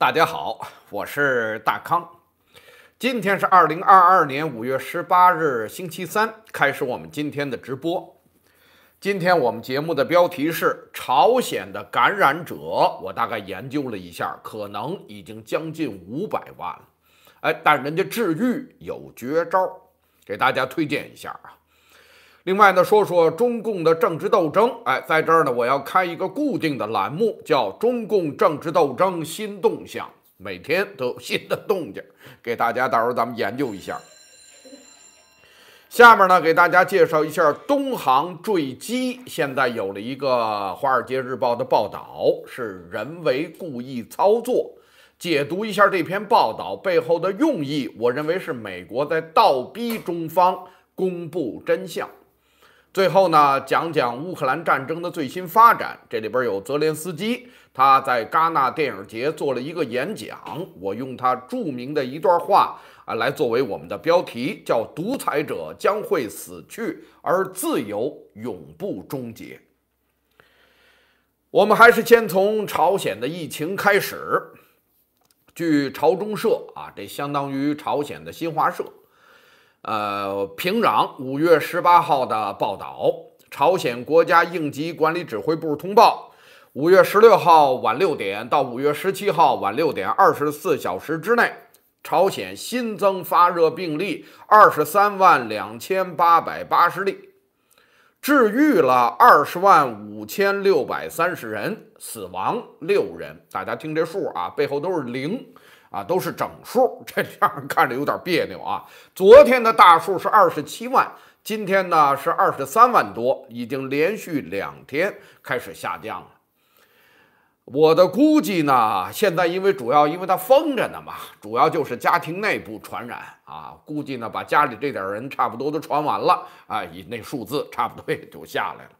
大家好，我是大康，今天是二零二二年五月十八日星期三，开始我们今天的直播。今天我们节目的标题是朝鲜的感染者，我大概研究了一下，可能已经将近五百万了。哎，但人家治愈有绝招，给大家推荐一下啊。另外呢，说说中共的政治斗争。哎，在这儿呢，我要开一个固定的栏目，叫“中共政治斗争新动向”，每天都有新的动静，给大家，到时候咱们研究一下。下面呢，给大家介绍一下东航坠机。现在有了一个《华尔街日报》的报道，是人为故意操作。解读一下这篇报道背后的用意，我认为是美国在倒逼中方公布真相。最后呢，讲讲乌克兰战争的最新发展。这里边有泽连斯基，他在戛纳电影节做了一个演讲，我用他著名的一段话啊来作为我们的标题，叫“独裁者将会死去，而自由永不终结”。我们还是先从朝鲜的疫情开始。据朝中社啊，这相当于朝鲜的新华社。呃，平壤五月十八号的报道，朝鲜国家应急管理指挥部通报：五月十六号晚六点到五月十七号晚六点，二十四小时之内，朝鲜新增发热病例二十三万两千八百八十例，治愈了二十万五千六百三十人，死亡六人。大家听这数啊，背后都是零。啊，都是整数，这样看着有点别扭啊。昨天的大数是二十七万，今天呢是二十三万多，已经连续两天开始下降了。我的估计呢，现在因为主要因为它封着呢嘛，主要就是家庭内部传染啊，估计呢把家里这点人差不多都传完了啊，以那数字差不多也就下来了。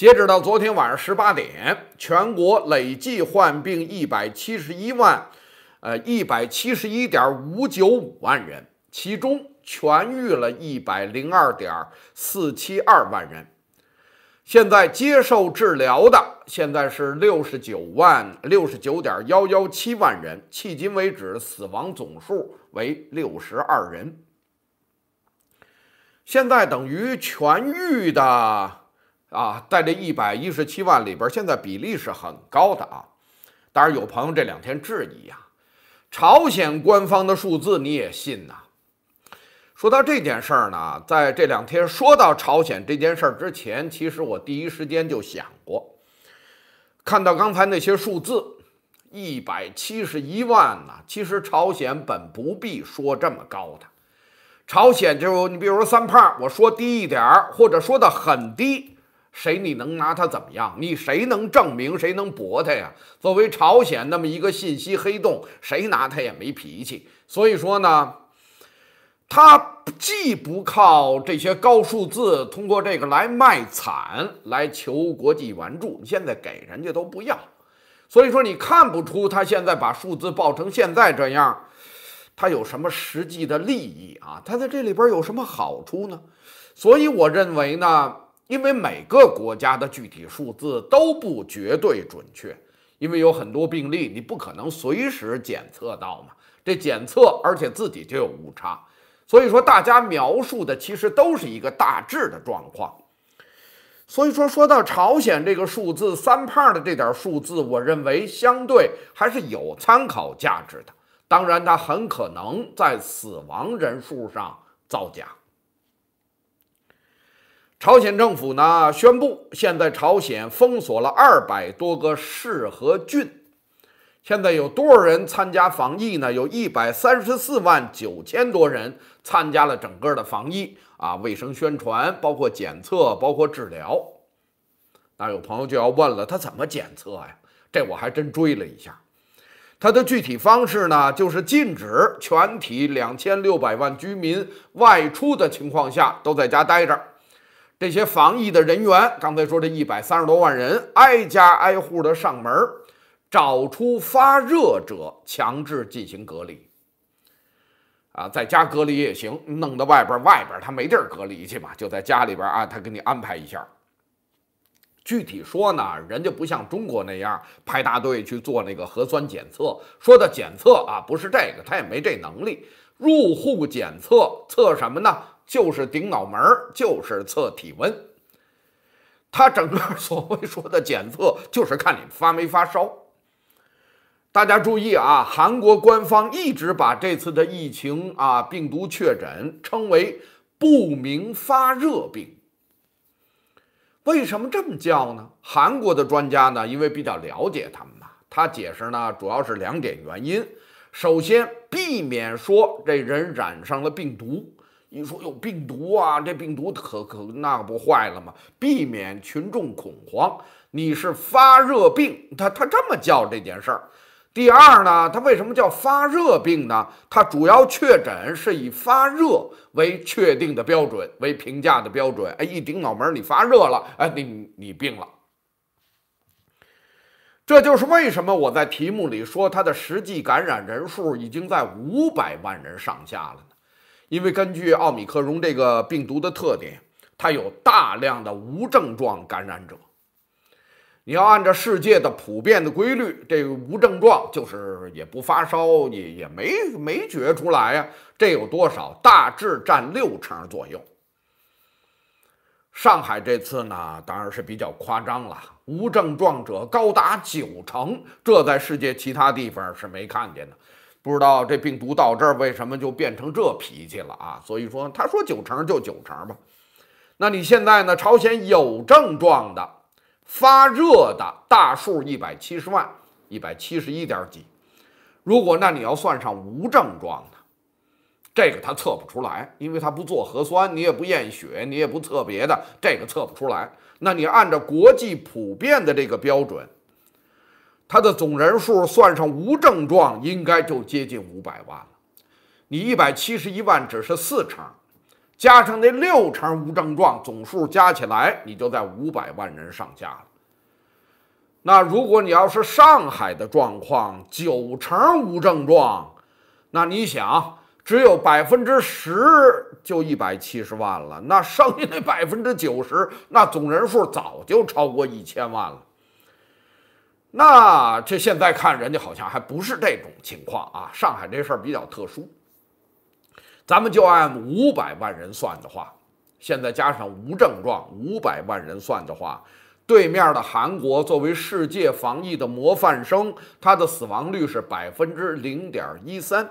截止到昨天晚上十八点，全国累计患病一百七十一万，呃，一百七十一点五九五万人，其中痊愈了一百零二点四七二万人。现在接受治疗的现在是六十九万六十九点幺幺七万人，迄今为止死亡总数为六十二人。现在等于痊愈的。啊，在这一百一十七万里边，现在比例是很高的啊。当然有朋友这两天质疑啊，朝鲜官方的数字你也信呐？说到这件事儿呢，在这两天说到朝鲜这件事儿之前，其实我第一时间就想过，看到刚才那些数字，一百七十一万呢，其实朝鲜本不必说这么高的，朝鲜就你比如说三胖，我说低一点儿，或者说的很低。谁你能拿他怎么样？你谁能证明？谁能驳他呀？作为朝鲜那么一个信息黑洞，谁拿他也没脾气。所以说呢，他既不靠这些高数字通过这个来卖惨来求国际援助，你现在给人家都不要。所以说你看不出他现在把数字报成现在这样，他有什么实际的利益啊？他在这里边有什么好处呢？所以我认为呢。因为每个国家的具体数字都不绝对准确，因为有很多病例你不可能随时检测到嘛，这检测而且自己就有误差，所以说大家描述的其实都是一个大致的状况。所以说说到朝鲜这个数字三胖的这点数字，我认为相对还是有参考价值的，当然它很可能在死亡人数上造假。朝鲜政府呢宣布，现在朝鲜封锁了二百多个市和郡。现在有多少人参加防疫呢？有一百三十四万九千多人参加了整个的防疫啊，卫生宣传，包括检测，包括治疗。那有朋友就要问了，他怎么检测呀？这我还真追了一下，他的具体方式呢，就是禁止全体两千六百万居民外出的情况下，都在家待着。这些防疫的人员，刚才说这一百三十多万人挨家挨户的上门，找出发热者，强制进行隔离。啊，在家隔离也行，弄到外边，外边他没地儿隔离去嘛，就在家里边啊，他给你安排一下。具体说呢，人家不像中国那样排大队去做那个核酸检测。说到检测啊，不是这个，他也没这能力。入户检测，测什么呢？就是顶脑门儿，就是测体温。他整个所谓说的检测，就是看你发没发烧。大家注意啊，韩国官方一直把这次的疫情啊，病毒确诊称为不明发热病。为什么这么叫呢？韩国的专家呢，因为比较了解他们嘛，他解释呢，主要是两点原因。首先，避免说这人染上了病毒。你说有病毒啊？这病毒可可那不坏了吗？避免群众恐慌。你是发热病，他他这么叫这件事儿。第二呢，它为什么叫发热病呢？它主要确诊是以发热为确定的标准，为评价的标准。哎，一顶脑门儿你发热了，哎，你你病了。这就是为什么我在题目里说它的实际感染人数已经在五百万人上下了。因为根据奥米克戎这个病毒的特点，它有大量的无症状感染者。你要按照世界的普遍的规律，这个、无症状就是也不发烧，也也没没觉出来呀。这有多少？大致占六成左右。上海这次呢，当然是比较夸张了，无症状者高达九成，这在世界其他地方是没看见的。不知道这病毒到这儿为什么就变成这脾气了啊？所以说他说九成就九成吧。那你现在呢？朝鲜有症状的发热的大数一百七十万，一百七十一点几。如果那你要算上无症状的，这个他测不出来，因为他不做核酸，你也不验血，你也不测别的，这个测不出来。那你按照国际普遍的这个标准。它的总人数算上无症状，应该就接近五百万了。你一百七十一万只是四成，加上那六成无症状，总数加起来，你就在五百万人上下了。那如果你要是上海的状况，九成无症状，那你想，只有百分之十就一百七十万了，那剩下那百分之九十，那总人数早就超过一千万了。那这现在看，人家好像还不是这种情况啊。上海这事儿比较特殊，咱们就按五百万人算的话，现在加上无症状五百万人算的话，对面的韩国作为世界防疫的模范生，它的死亡率是百分之零点一三。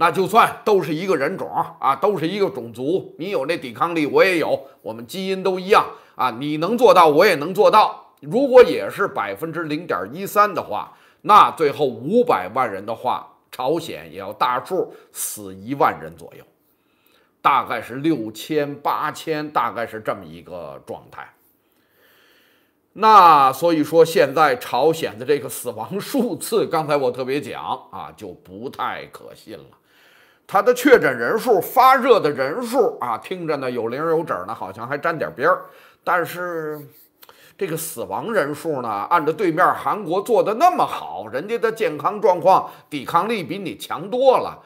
那就算都是一个人种啊，都是一个种族，你有那抵抗力，我也有，我们基因都一样啊，你能做到，我也能做到。如果也是百分之零点一三的话，那最后五百万人的话，朝鲜也要大数死一万人左右，大概是六千八千，大概是这么一个状态。那所以说，现在朝鲜的这个死亡数字，刚才我特别讲啊，就不太可信了。他的确诊人数、发热的人数啊，听着呢有零有整呢，好像还沾点边儿，但是。这个死亡人数呢？按照对面韩国做的那么好，人家的健康状况、抵抗力比你强多了。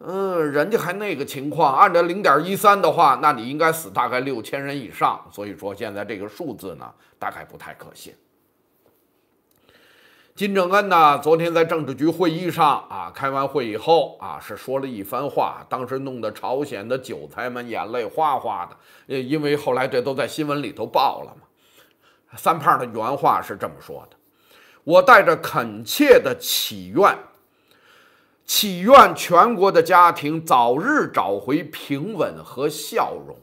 嗯，人家还那个情况，按照零点一三的话，那你应该死大概六千人以上。所以说现在这个数字呢，大概不太可信。金正恩呢，昨天在政治局会议上啊，开完会以后啊，是说了一番话，当时弄得朝鲜的韭菜们眼泪哗哗的。呃，因为后来这都在新闻里头报了嘛。三胖的原话是这么说的：“我带着恳切的祈愿，祈愿全国的家庭早日找回平稳和笑容，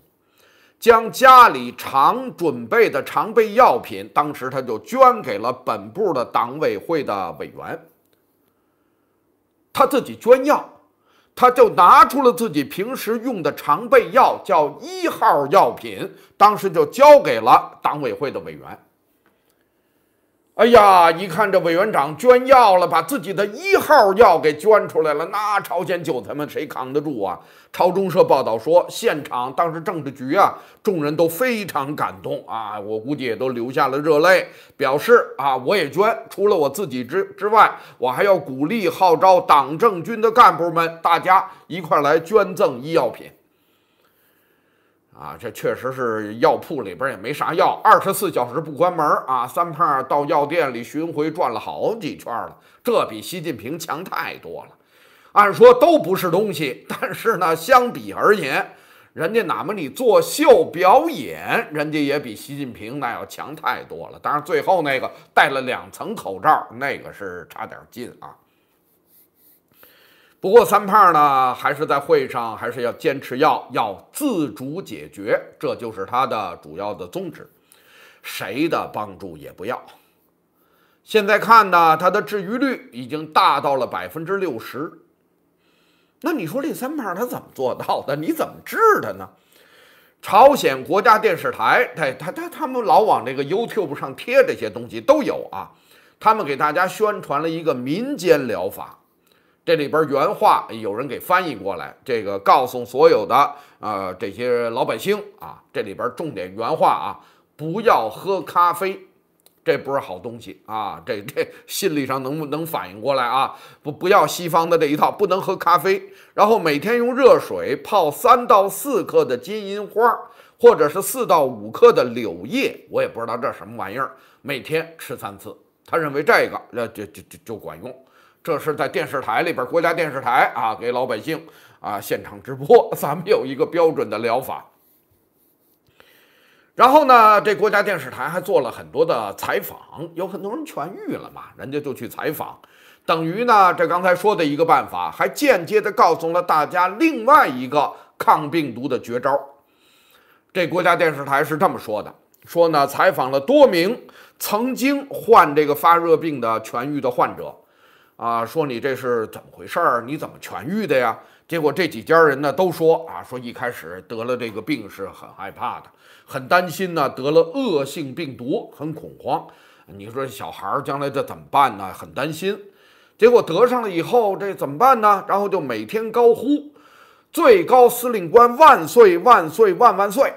将家里常准备的常备药品，当时他就捐给了本部的党委会的委员，他自己捐药。”他就拿出了自己平时用的常备药，叫一号药品，当时就交给了党委会的委员。哎呀，一看这委员长捐药了，把自己的一号药给捐出来了，那朝鲜韭菜们谁扛得住啊？朝中社报道说，现场当时政治局啊，众人都非常感动啊，我估计也都流下了热泪，表示啊，我也捐，除了我自己之之外，我还要鼓励号召党政军的干部们，大家一块来捐赠医药品。啊，这确实是药铺里边也没啥药，二十四小时不关门儿啊。三胖到药店里巡回转了好几圈了，这比习近平强太多了。按说都不是东西，但是呢，相比而言，人家哪怕你作秀表演，人家也比习近平那要强太多了。当然，最后那个戴了两层口罩，那个是差点劲啊。不过三胖呢，还是在会上，还是要坚持要要自主解决，这就是他的主要的宗旨，谁的帮助也不要。现在看呢，他的治愈率已经大到了百分之六十。那你说这三胖他怎么做到的？你怎么治的呢？朝鲜国家电视台，他他他他们老往这个 YouTube 上贴这些东西都有啊，他们给大家宣传了一个民间疗法。这里边原话有人给翻译过来，这个告诉所有的啊这些老百姓啊，这里边重点原话啊，不要喝咖啡，这不是好东西啊，这这心理上能不能反应过来啊？不不要西方的这一套，不能喝咖啡，然后每天用热水泡三到四克的金银花，或者是四到五克的柳叶，我也不知道这什么玩意儿，每天吃三次，他认为这个呃就就就就管用。这是在电视台里边，国家电视台啊，给老百姓啊现场直播。咱们有一个标准的疗法。然后呢，这国家电视台还做了很多的采访，有很多人痊愈了嘛，人家就去采访。等于呢，这刚才说的一个办法，还间接的告诉了大家另外一个抗病毒的绝招。这国家电视台是这么说的：说呢，采访了多名曾经患这个发热病的痊愈的患者。啊，说你这是怎么回事儿？你怎么痊愈的呀？结果这几家人呢，都说啊，说一开始得了这个病是很害怕的，很担心呢，得了恶性病毒，很恐慌。你说小孩儿将来这怎么办呢？很担心。结果得上了以后，这怎么办呢？然后就每天高呼“最高司令官万岁万岁万万岁”，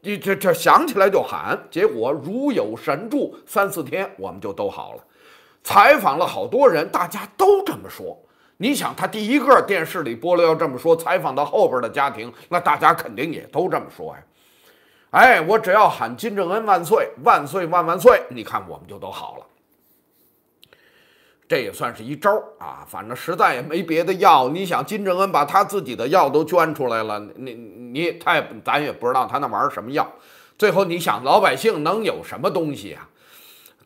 你这这想起来就喊。结果如有神助，三四天我们就都好了。采访了好多人，大家都这么说。你想，他第一个电视里播了要这么说，采访到后边的家庭，那大家肯定也都这么说呀。哎，我只要喊金正恩万岁，万岁，万万岁，你看我们就都好了。这也算是一招啊，反正实在也没别的药。你想，金正恩把他自己的药都捐出来了，你你他也咱也不知道他那玩儿什么药。最后你想，老百姓能有什么东西啊？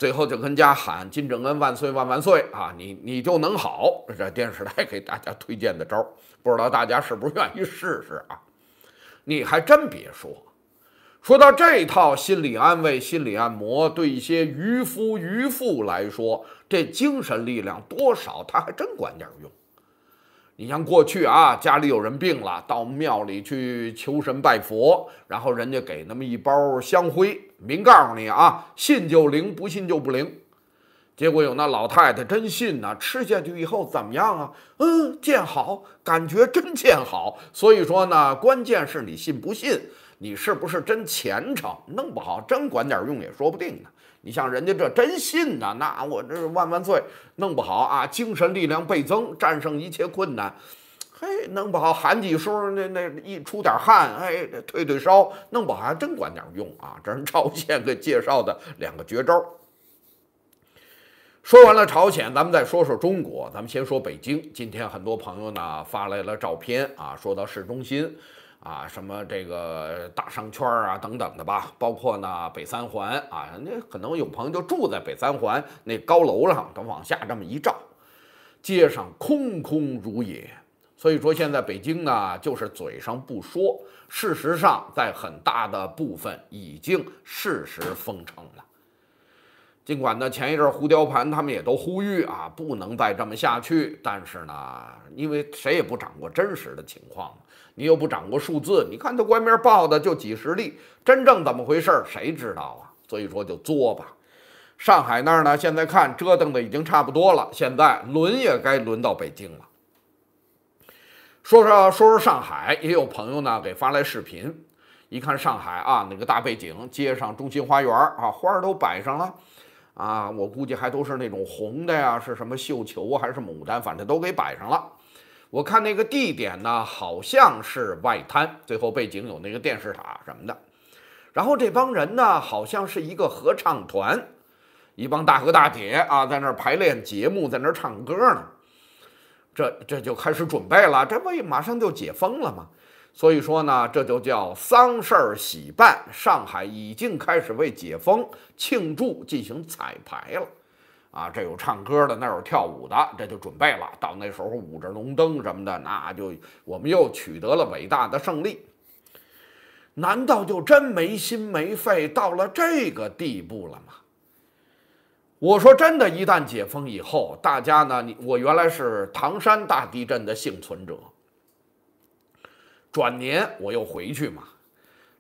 最后就跟家喊金正恩万岁万万岁啊！你你就能好。这电视台给大家推荐的招，不知道大家是不是愿意试试啊？你还真别说，说到这套心理安慰、心理按摩，对一些渔夫渔妇来说，这精神力量多少他还真管点用。你像过去啊，家里有人病了，到庙里去求神拜佛，然后人家给那么一包香灰，明告诉你啊，信就灵，不信就不灵。结果有那老太太真信呐，吃下去以后怎么样啊？嗯，见好，感觉真见好。所以说呢，关键是你信不信，你是不是真虔诚，弄不好真管点用也说不定呢。你像人家这真信呢，那我这万万岁，弄不好啊，精神力量倍增，战胜一切困难。嘿，弄不好喊几声，那那一出点汗，哎，退退烧，弄不好还真管点用啊。这是朝鲜给介绍的两个绝招。说完了朝鲜，咱们再说说中国。咱们先说北京，今天很多朋友呢发来了照片啊，说到市中心。啊，什么这个大商圈啊，等等的吧，包括呢北三环啊，那可能有朋友就住在北三环那高楼上，他往下这么一照，街上空空如也。所以说，现在北京呢，就是嘴上不说，事实上在很大的部分已经适时封城了。尽管呢前一阵儿胡雕盘他们也都呼吁啊，不能再这么下去，但是呢，因为谁也不掌握真实的情况。你又不掌握数字，你看他官面报的就几十例，真正怎么回事谁知道啊？所以说就作吧。上海那儿呢，现在看折腾的已经差不多了，现在轮也该轮到北京了。说说说说上海，也有朋友呢给发来视频，一看上海啊，那个大背景，街上中心花园啊，花儿都摆上了，啊，我估计还都是那种红的呀，是什么绣球啊，还是牡丹，反正都给摆上了。我看那个地点呢，好像是外滩，最后背景有那个电视塔什么的。然后这帮人呢，好像是一个合唱团，一帮大哥大姐啊，在那儿排练节目，在那儿唱歌呢。这这就开始准备了，这不马上就解封了吗？所以说呢，这就叫丧事儿喜办。上海已经开始为解封庆祝进行彩排了。啊，这有唱歌的，那有跳舞的，这就准备了。到那时候舞着龙灯什么的，那就我们又取得了伟大的胜利。难道就真没心没肺到了这个地步了吗？我说真的，一旦解封以后，大家呢，你我原来是唐山大地震的幸存者，转年我又回去嘛。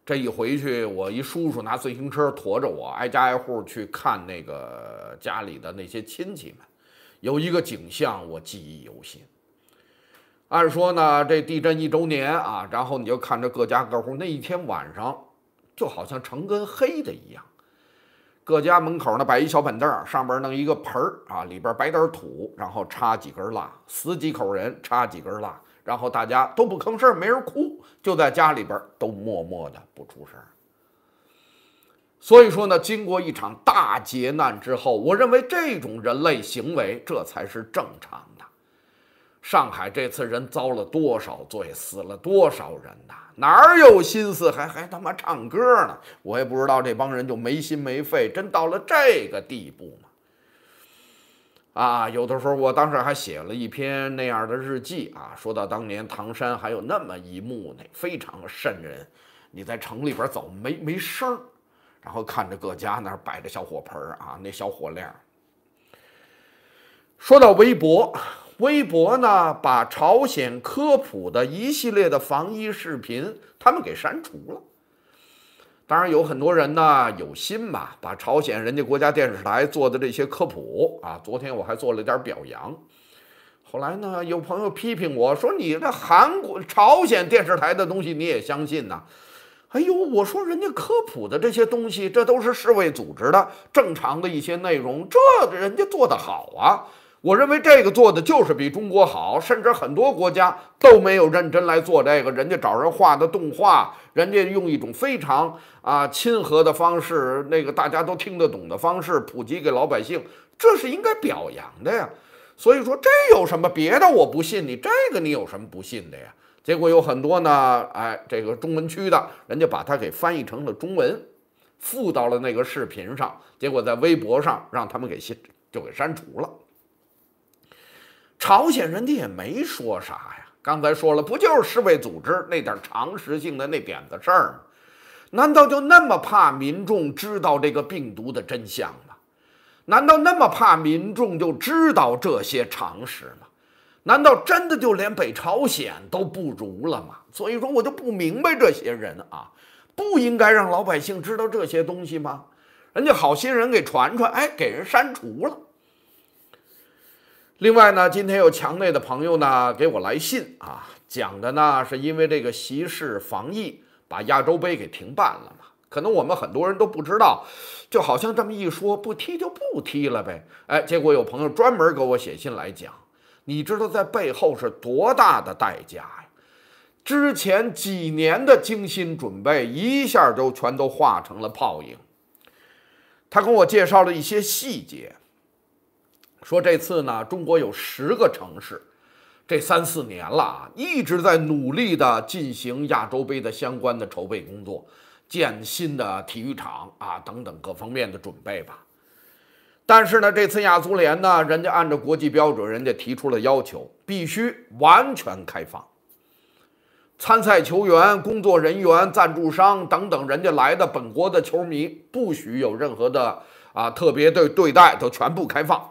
这一回去，我一叔叔拿自行车驮着我，挨家挨户去看那个家里的那些亲戚们。有一个景象我记忆犹新。按说呢，这地震一周年啊，然后你就看着各家各户那一天晚上，就好像成跟黑的一样。各家门口呢摆一小板凳儿，上边弄一个盆儿啊，里边摆点土，然后插几根蜡，十几口人插几根蜡。然后大家都不吭声，没人哭，就在家里边都默默的不出声。所以说呢，经过一场大劫难之后，我认为这种人类行为这才是正常的。上海这次人遭了多少罪，死了多少人呐？哪有心思还还他妈唱歌呢？我也不知道这帮人就没心没肺，真到了这个地步。啊，有的时候我当时还写了一篇那样的日记啊，说到当年唐山还有那么一幕呢，非常瘆人。你在城里边走没没声儿，然后看着各家那摆着小火盆儿啊，那小火链儿。说到微博，微博呢把朝鲜科普的一系列的防疫视频他们给删除了。当然有很多人呢，有心吧，把朝鲜人家国家电视台做的这些科普啊，昨天我还做了点表扬，后来呢，有朋友批评我说，你这韩国、朝鲜电视台的东西你也相信呐？哎呦，我说人家科普的这些东西，这都是世卫组织的正常的一些内容，这人家做的好啊。我认为这个做的就是比中国好，甚至很多国家都没有认真来做这个。人家找人画的动画，人家用一种非常啊亲和的方式，那个大家都听得懂的方式普及给老百姓，这是应该表扬的呀。所以说这有什么别的我不信你这个你有什么不信的呀？结果有很多呢，哎，这个中文区的人家把它给翻译成了中文，附到了那个视频上，结果在微博上让他们给信就给删除了。朝鲜人家也没说啥呀，刚才说了，不就是世卫组织那点常识性的那点子事儿吗？难道就那么怕民众知道这个病毒的真相吗？难道那么怕民众就知道这些常识吗？难道真的就连北朝鲜都不如了吗？所以说我就不明白这些人啊，不应该让老百姓知道这些东西吗？人家好心人给传传，哎，给人删除了。另外呢，今天有墙内的朋友呢给我来信啊，讲的呢是因为这个习式防疫把亚洲杯给停办了。可能我们很多人都不知道，就好像这么一说不踢就不踢了呗。哎，结果有朋友专门给我写信来讲，你知道在背后是多大的代价呀？之前几年的精心准备，一下就全都化成了泡影。他跟我介绍了一些细节。说这次呢，中国有十个城市，这三四年了啊，一直在努力的进行亚洲杯的相关的筹备工作，建新的体育场啊，等等各方面的准备吧。但是呢，这次亚足联呢，人家按照国际标准，人家提出了要求，必须完全开放，参赛球员、工作人员、赞助商等等，人家来的本国的球迷不许有任何的啊特别对对待，都全部开放。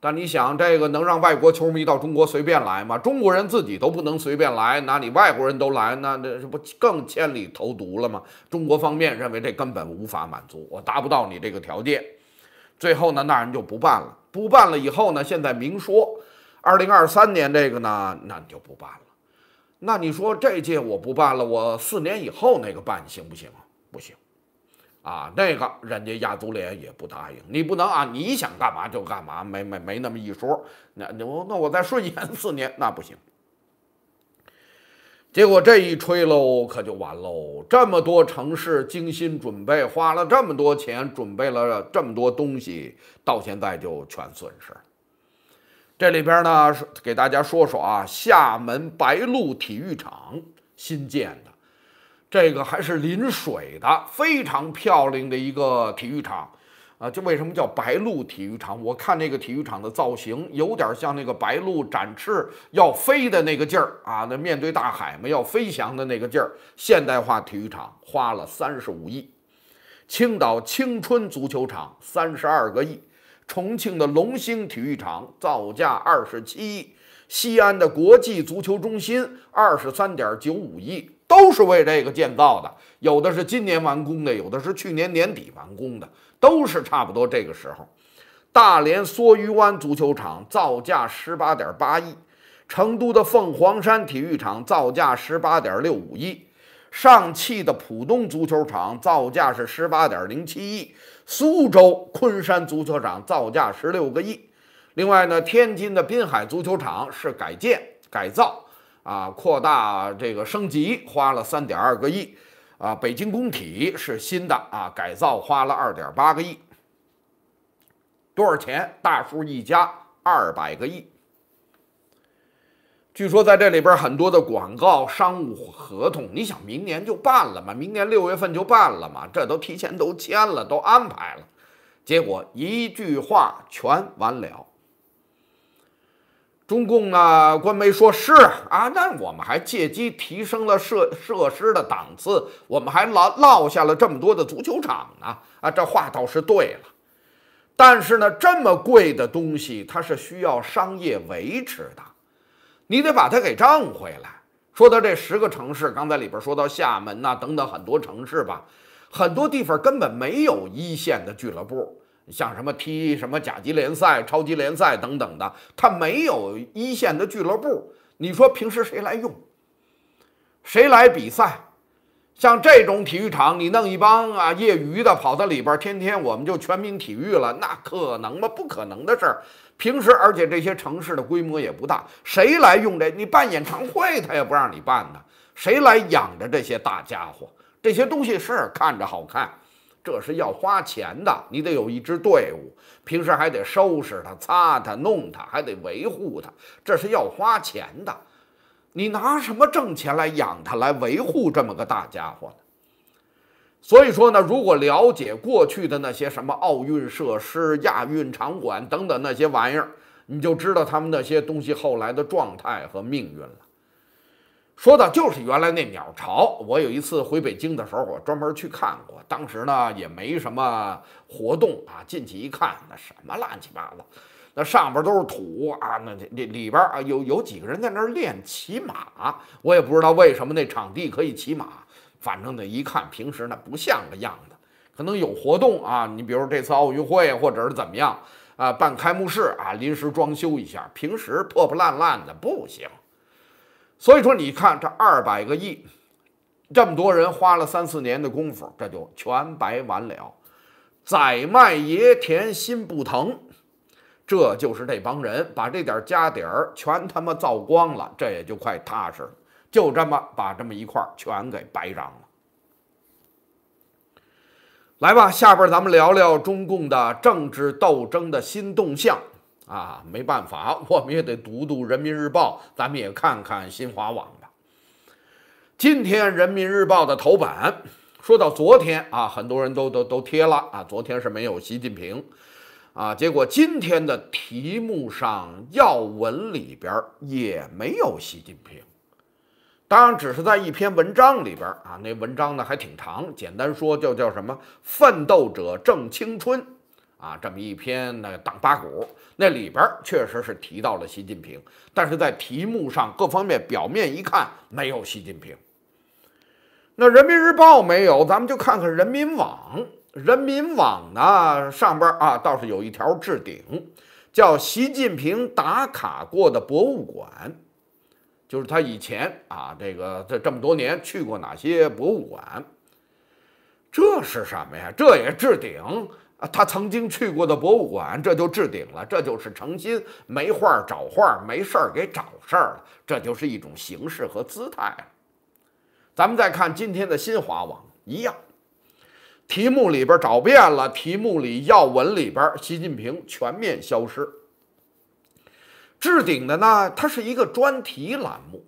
但你想，这个能让外国球迷到中国随便来吗？中国人自己都不能随便来，那你外国人都来，那那这不更千里投毒了吗？中国方面认为这根本无法满足，我达不到你这个条件。最后呢，那人就不办了。不办了以后呢，现在明说，二零二三年这个呢，那就不办了。那你说这届我不办了，我四年以后那个办行不行？不行。啊，那个人家亚足联也不答应，你不能啊，你想干嘛就干嘛，没没没那么一说。那我那我再顺延 四年，那不行。结果这一吹喽，可就完喽。这么多城市精心准备，花了这么多钱，准备了这么多东西，到现在就全损失。这里边呢，给大家说说啊，厦门白鹭体育场新建的。这个还是临水的，非常漂亮的一个体育场，啊，就为什么叫白鹭体育场？我看那个体育场的造型有点像那个白鹭展翅要飞的那个劲儿啊，那面对大海嘛，要飞翔的那个劲儿。现代化体育场花了三十五亿，青岛青春足球场三十二个亿，重庆的龙兴体育场造价二十七亿，西安的国际足球中心二十三点九五亿。都是为这个建造的，有的是今年完工的，有的是去年年底完工的，都是差不多这个时候。大连梭鱼湾足球场造价十八点八亿，成都的凤凰山体育场造价十八点六五亿，上汽的浦东足球场造价是十八点零七亿，苏州昆山足球场造价十六个亿。另外呢，天津的滨海足球场是改建改造。啊，扩大这个升级花了三点二个亿，啊，北京工体是新的啊，改造花了二点八个亿，多少钱？大叔一家二百个亿。据说在这里边很多的广告、商务合同，你想明年就办了吗？明年六月份就办了吗？这都提前都签了，都安排了，结果一句话全完了。中共呢，官媒说是啊，那我们还借机提升了设设施的档次，我们还落落下了这么多的足球场呢。啊，这话倒是对了。但是呢，这么贵的东西，它是需要商业维持的，你得把它给挣回来。说到这十个城市，刚才里边说到厦门呐，等等很多城市吧，很多地方根本没有一线的俱乐部。像什么踢什么甲级联赛、超级联赛等等的，它没有一线的俱乐部，你说平时谁来用？谁来比赛？像这种体育场，你弄一帮啊业余的跑到里边，天天我们就全民体育了，那可能吗？不可能的事儿。平时而且这些城市的规模也不大，谁来用这？你办演唱会，他也不让你办的。谁来养着这些大家伙？这些东西是看着好看。这是要花钱的，你得有一支队伍，平时还得收拾它、擦它、弄它，还得维护它，这是要花钱的。你拿什么挣钱来养它、来维护这么个大家伙？所以说呢，如果了解过去的那些什么奥运设施、亚运场馆等等那些玩意儿，你就知道他们那些东西后来的状态和命运了。说的就是原来那鸟巢。我有一次回北京的时候，我专门去看过。当时呢也没什么活动啊，进去一看，那什么乱七八糟，那上边都是土啊。那里里边啊有有几个人在那练骑马，我也不知道为什么那场地可以骑马。反正那一看，平时那不像个样子，可能有活动啊。你比如这次奥运会，或者是怎么样啊，办开幕式啊，临时装修一下。平时破破烂烂的不行。所以说，你看这二百个亿，这么多人花了三四年的功夫，这就全白完了。宰卖爷田心不疼，这就是这帮人把这点家底儿全他妈造光了，这也就快踏实了。就这么把这么一块全给白长了。来吧，下边咱们聊聊中共的政治斗争的新动向。啊，没办法，我们也得读读《人民日报》，咱们也看看新华网吧。今天《人民日报》的头版，说到昨天啊，很多人都都都贴了啊，昨天是没有习近平，啊，结果今天的题目上、要文里边也没有习近平。当然，只是在一篇文章里边啊，那文章呢还挺长，简单说就叫什么“奋斗者正青春”。啊，这么一篇那个党八股，那里边确实是提到了习近平，但是在题目上各方面表面一看没有习近平。那人民日报没有，咱们就看看人民网。人民网呢上边啊倒是有一条置顶，叫习近平打卡过的博物馆，就是他以前啊这个这这么多年去过哪些博物馆。这是什么呀？这也置顶。啊，他曾经去过的博物馆，这就置顶了，这就是诚心没话找话，没事儿给找事儿了，这就是一种形式和姿态。咱们再看今天的新华网，一样，题目里边找遍了，题目里、要文里边，习近平全面消失。置顶的呢，它是一个专题栏目。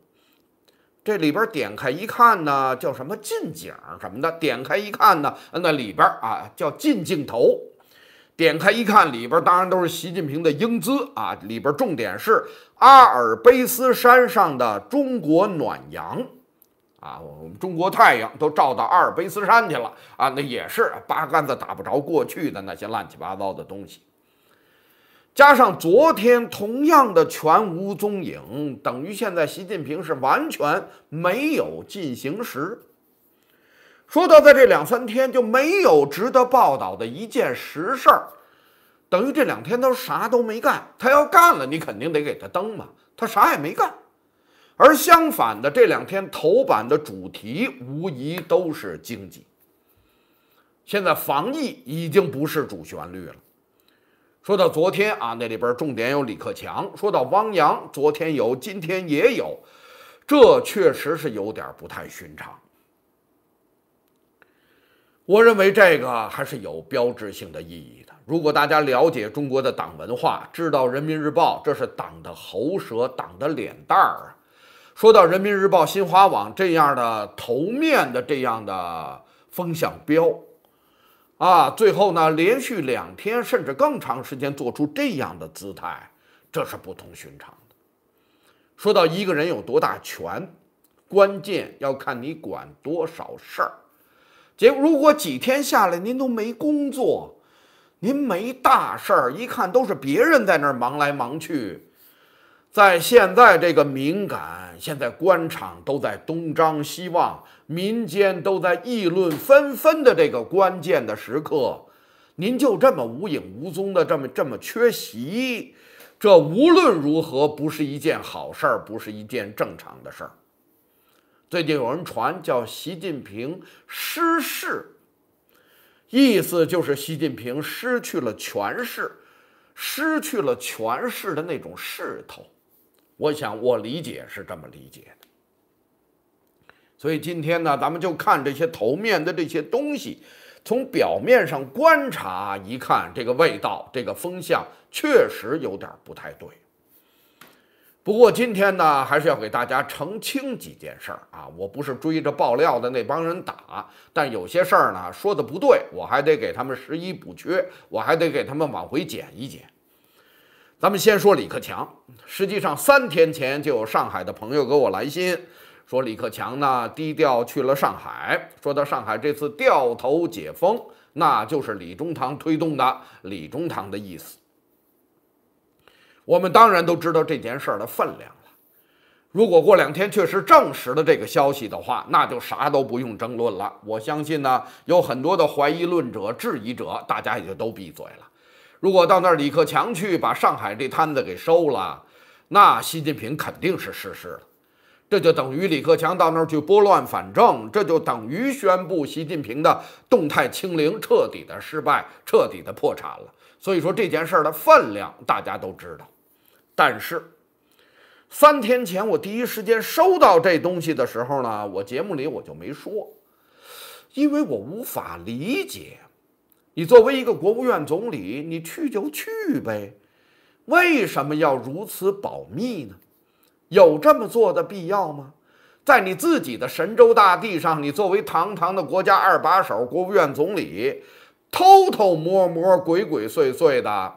这里边点开一看呢，叫什么近景什么的，点开一看呢，那里边啊叫近镜头，点开一看里边当然都是习近平的英姿啊，里边重点是阿尔卑斯山上的中国暖阳，啊，我们中国太阳都照到阿尔卑斯山去了啊，那也是八竿子打不着过去的那些乱七八糟的东西。加上昨天同样的全无踪影，等于现在习近平是完全没有进行时。说到在这两三天就没有值得报道的一件实事儿，等于这两天都啥都没干。他要干了，你肯定得给他登嘛。他啥也没干，而相反的这两天头版的主题无疑都是经济。现在防疫已经不是主旋律了。说到昨天啊，那里边重点有李克强，说到汪洋，昨天有，今天也有，这确实是有点不太寻常。我认为这个还是有标志性的意义的。如果大家了解中国的党文化，知道《人民日报》这是党的喉舌，党的脸蛋儿啊。说到《人民日报》、新华网这样的头面的这样的风向标。啊，最后呢，连续两天甚至更长时间做出这样的姿态，这是不同寻常的。说到一个人有多大权，关键要看你管多少事儿。结如果几天下来您都没工作，您没大事儿，一看都是别人在那儿忙来忙去。在现在这个敏感、现在官场都在东张西望、民间都在议论纷纷的这个关键的时刻，您就这么无影无踪的这么这么缺席，这无论如何不是一件好事儿，不是一件正常的事儿。最近有人传叫习近平失势，意思就是习近平失去了权势，失去了权势的那种势头。我想，我理解是这么理解的。所以今天呢，咱们就看这些头面的这些东西，从表面上观察一看，这个味道，这个风向，确实有点不太对。不过今天呢，还是要给大家澄清几件事儿啊！我不是追着爆料的那帮人打，但有些事儿呢说的不对，我还得给他们拾遗补缺，我还得给他们往回捡一捡。咱们先说李克强，实际上三天前就有上海的朋友给我来信，说李克强呢低调去了上海，说到上海这次掉头解封，那就是李中堂推动的，李中堂的意思。我们当然都知道这件事儿的分量了。如果过两天确实证实了这个消息的话，那就啥都不用争论了。我相信呢，有很多的怀疑论者、质疑者，大家也就都闭嘴了。如果到那儿李克强去把上海这摊子给收了，那习近平肯定是失势了。这就等于李克强到那儿去拨乱反正，这就等于宣布习近平的动态清零彻底的失败，彻底的破产了。所以说这件事儿的分量大家都知道。但是三天前我第一时间收到这东西的时候呢，我节目里我就没说，因为我无法理解。你作为一个国务院总理，你去就去呗，为什么要如此保密呢？有这么做的必要吗？在你自己的神州大地上，你作为堂堂的国家二把手、国务院总理，偷偷摸摸、鬼鬼祟祟的，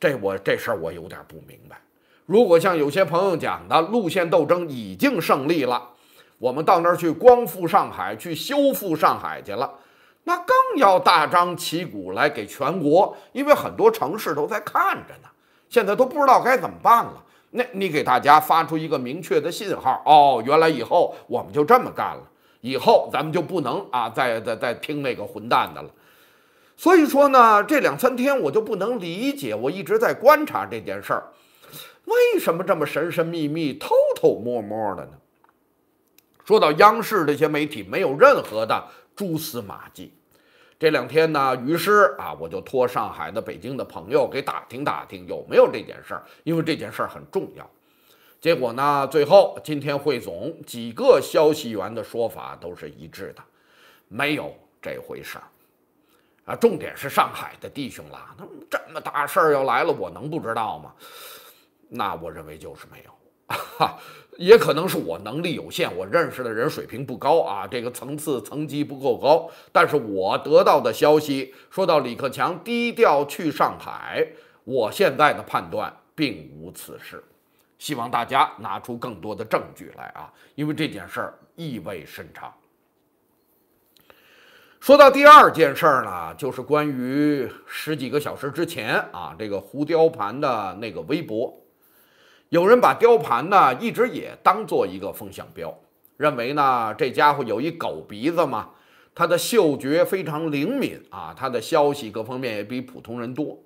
这我这事儿我有点不明白。如果像有些朋友讲的，路线斗争已经胜利了，我们到那儿去光复上海，去修复上海去了。那更要大张旗鼓来给全国，因为很多城市都在看着呢，现在都不知道该怎么办了。那你给大家发出一个明确的信号哦，原来以后我们就这么干了，以后咱们就不能啊，再再再听那个混蛋的了。所以说呢，这两三天我就不能理解，我一直在观察这件事儿，为什么这么神神秘秘、偷偷摸摸的呢？说到央视这些媒体，没有任何的。蛛丝马迹，这两天呢，于是啊，我就托上海的、北京的朋友给打听打听有没有这件事儿，因为这件事儿很重要。结果呢，最后今天汇总几个消息源的说法都是一致的，没有这回事儿啊。重点是上海的弟兄啦，那这么大事儿要来了，我能不知道吗？那我认为就是没有。也可能是我能力有限，我认识的人水平不高啊，这个层次层级不够高。但是我得到的消息，说到李克强低调去上海，我现在的判断并无此事。希望大家拿出更多的证据来啊，因为这件事儿意味深长。说到第二件事儿呢，就是关于十几个小时之前啊，这个胡雕盘的那个微博。有人把雕盘呢，一直也当做一个风向标，认为呢，这家伙有一狗鼻子嘛，他的嗅觉非常灵敏啊，他的消息各方面也比普通人多。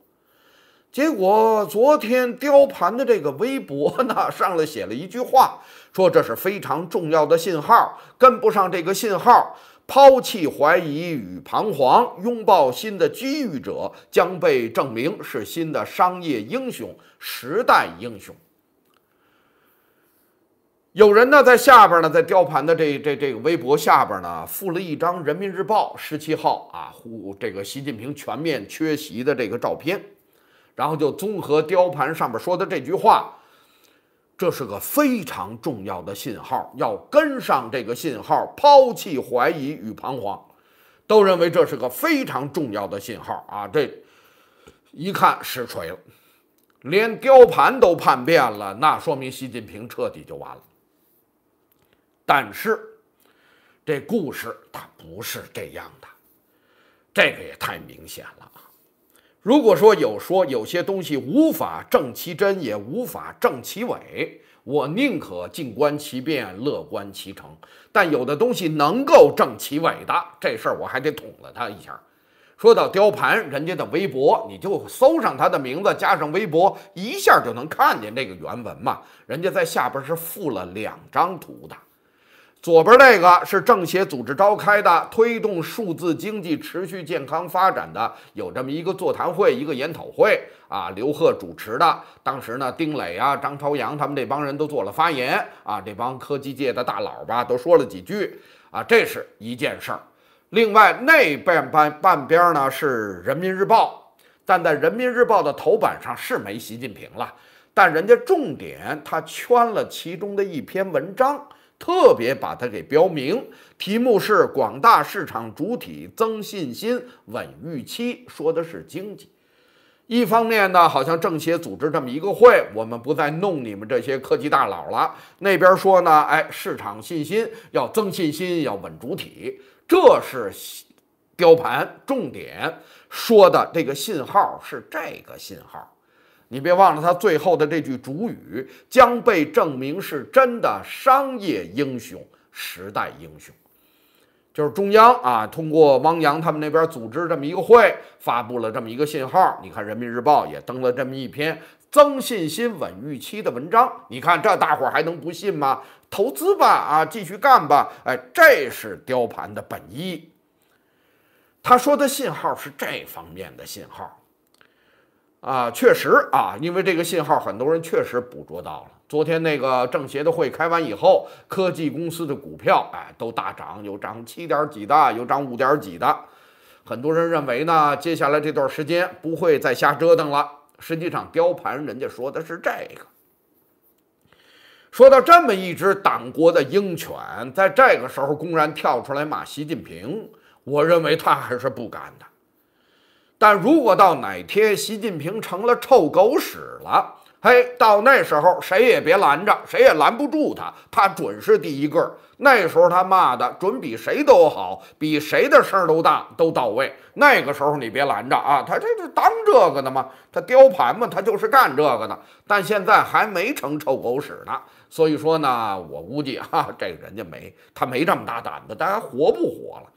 结果昨天雕盘的这个微博呢，上来写了一句话，说这是非常重要的信号，跟不上这个信号，抛弃怀疑与彷徨，拥抱新的机遇者，将被证明是新的商业英雄、时代英雄。有人呢在下边呢，在雕盘的这这这个微博下边呢附了一张《人民日报》十七号啊，呼这个习近平全面缺席的这个照片，然后就综合雕盘上面说的这句话，这是个非常重要的信号，要跟上这个信号，抛弃怀疑与彷徨，都认为这是个非常重要的信号啊！这一看实锤了，连雕盘都叛变了，那说明习近平彻底就完了。但是，这故事它不是这样的，这个也太明显了啊！如果说有说有些东西无法证其真，也无法证其伪，我宁可静观其变，乐观其成。但有的东西能够证其伪的，这事儿我还得捅了他一下。说到雕盘，人家的微博，你就搜上他的名字加上微博，一下就能看见这个原文嘛。人家在下边是附了两张图的。左边那个是政协组织召开的，推动数字经济持续健康发展的，有这么一个座谈会、一个研讨会啊，刘鹤主持的。当时呢，丁磊啊、张朝阳他们这帮人都做了发言啊，这帮科技界的大佬吧都说了几句啊，这是一件事儿。另外那边半半边呢是人民日报，但在人民日报的头版上是没习近平了，但人家重点他圈了其中的一篇文章。特别把它给标明，题目是“广大市场主体增信心、稳预期”，说的是经济。一方面呢，好像政协组织这么一个会，我们不再弄你们这些科技大佬了。那边说呢，哎，市场信心要增信心，要稳主体，这是标盘重点说的这个信号是这个信号。你别忘了，他最后的这句主语将被证明是真的。商业英雄，时代英雄，就是中央啊，通过汪洋他们那边组织这么一个会，发布了这么一个信号。你看，《人民日报》也登了这么一篇“增信心、稳预期”的文章。你看，这大伙儿还能不信吗？投资吧，啊，继续干吧，哎，这是雕盘的本意。他说的信号是这方面的信号。啊，确实啊，因为这个信号，很多人确实捕捉到了。昨天那个政协的会开完以后，科技公司的股票，哎，都大涨，有涨七点几的，有涨五点几的。很多人认为呢，接下来这段时间不会再瞎折腾了。实际上，雕盘人家说的是这个。说到这么一只党国的鹰犬，在这个时候公然跳出来骂习近平，我认为他还是不敢的。但如果到哪天习近平成了臭狗屎了，嘿，到那时候谁也别拦着，谁也拦不住他，他准是第一个。那时候他骂的准比谁都好，比谁的声都大，都到位。那个时候你别拦着啊，他这这当这个的吗？他雕盘嘛，他就是干这个的。但现在还没成臭狗屎呢，所以说呢，我估计哈，这人家没他没这么大胆子，他还活不活了？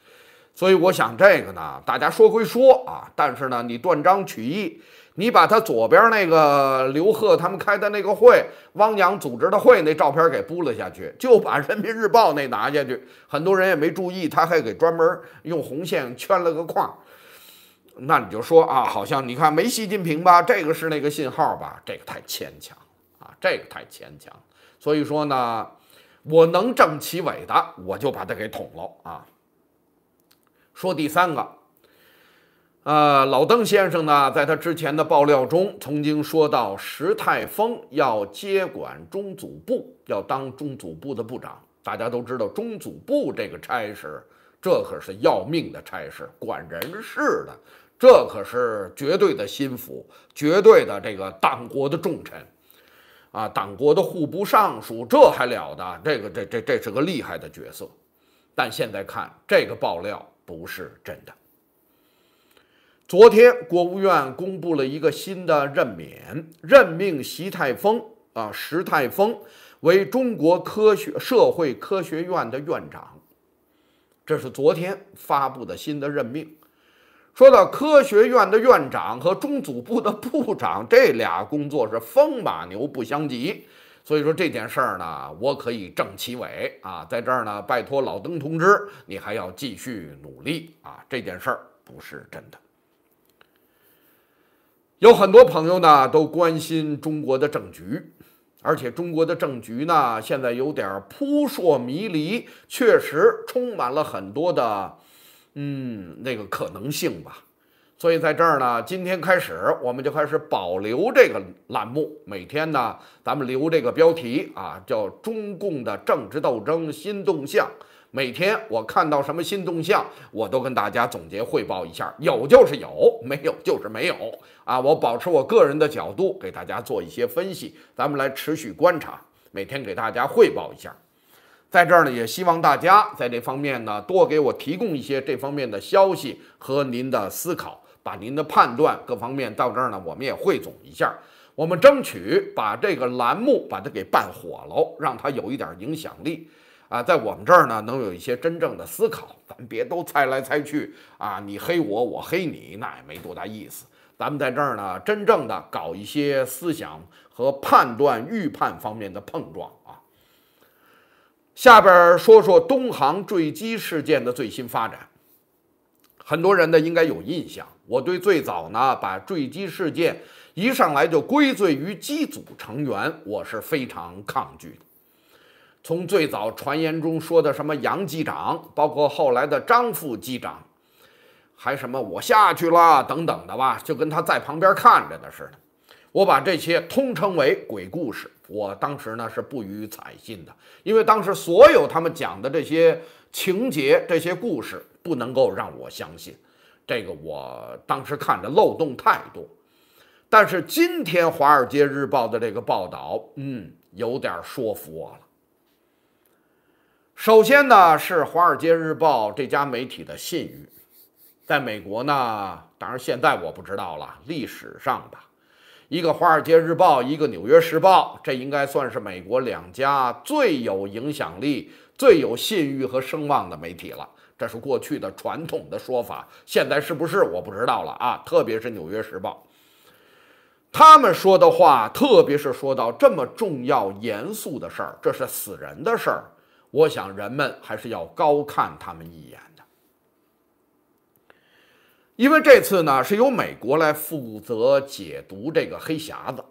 所以我想这个呢，大家说归说啊，但是呢，你断章取义，你把他左边那个刘贺他们开的那个会，汪洋组织的会那照片给布了下去，就把人民日报那拿下去，很多人也没注意，他还给专门用红线圈了个框，那你就说啊，好像你看没习近平吧，这个是那个信号吧，这个太牵强啊，这个太牵强。所以说呢，我能正其尾的，我就把它给捅了啊。说第三个，呃，老邓先生呢，在他之前的爆料中，曾经说到石泰峰要接管中组部，要当中组部的部长。大家都知道中组部这个差事，这可是要命的差事，管人事的，这可是绝对的心腹，绝对的这个党国的重臣，啊，党国的户部尚书，这还了得？这个，这这这是个厉害的角色。但现在看这个爆料。不是真的。昨天，国务院公布了一个新的任免，任命席太峰啊，石太峰为中国科学社会科学院的院长。这是昨天发布的新的任命。说到科学院的院长和中组部的部长，这俩工作是风马牛不相及。所以说这件事儿呢，我可以正其尾啊，在这儿呢，拜托老登同志，你还要继续努力啊。这件事儿不是真的。有很多朋友呢，都关心中国的政局，而且中国的政局呢，现在有点扑朔迷离，确实充满了很多的，嗯，那个可能性吧。所以在这儿呢，今天开始我们就开始保留这个栏目，每天呢，咱们留这个标题啊，叫“中共的政治斗争新动向”。每天我看到什么新动向，我都跟大家总结汇报一下，有就是有，没有就是没有啊。我保持我个人的角度给大家做一些分析，咱们来持续观察，每天给大家汇报一下。在这儿呢，也希望大家在这方面呢多给我提供一些这方面的消息和您的思考。把您的判断各方面到这儿呢，我们也汇总一下。我们争取把这个栏目把它给办火了，让它有一点影响力啊。在我们这儿呢，能有一些真正的思考，咱别都猜来猜去啊。你黑我，我黑你，那也没多大意思。咱们在这儿呢，真正的搞一些思想和判断预判方面的碰撞啊。下边说说东航坠机事件的最新发展，很多人呢应该有印象。我对最早呢把坠机事件一上来就归罪于机组成员，我是非常抗拒的。从最早传言中说的什么杨机长，包括后来的张副机长，还什么我下去了等等的吧，就跟他在旁边看着的似的。我把这些通称为鬼故事，我当时呢是不予采信的，因为当时所有他们讲的这些情节、这些故事，不能够让我相信。这个我当时看着漏洞太多，但是今天《华尔街日报》的这个报道，嗯，有点说服我了。首先呢，是《华尔街日报》这家媒体的信誉，在美国呢，当然现在我不知道了。历史上吧，一个《华尔街日报》，一个《纽约时报》，这应该算是美国两家最有影响力、最有信誉和声望的媒体了。这是过去的传统的说法，现在是不是我不知道了啊？特别是《纽约时报》，他们说的话，特别是说到这么重要、严肃的事儿，这是死人的事儿，我想人们还是要高看他们一眼的。因为这次呢是由美国来负责解读这个黑匣子，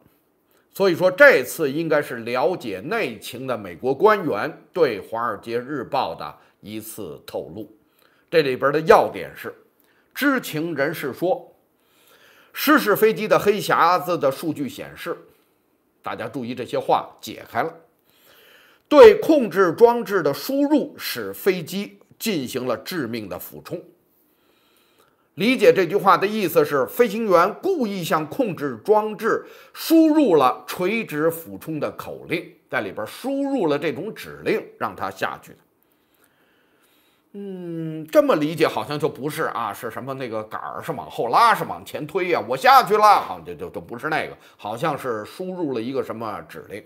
所以说这次应该是了解内情的美国官员对《华尔街日报》的一次透露。这里边的要点是，知情人士说，失事飞机的黑匣子的数据显示，大家注意这些话解开了，对控制装置的输入使飞机进行了致命的俯冲。理解这句话的意思是，飞行员故意向控制装置输入了垂直俯冲的口令，在里边输入了这种指令，让它下去的。嗯，这么理解好像就不是啊，是什么那个杆儿是往后拉，是往前推呀？我下去了，好像就就不是那个，好像是输入了一个什么指令。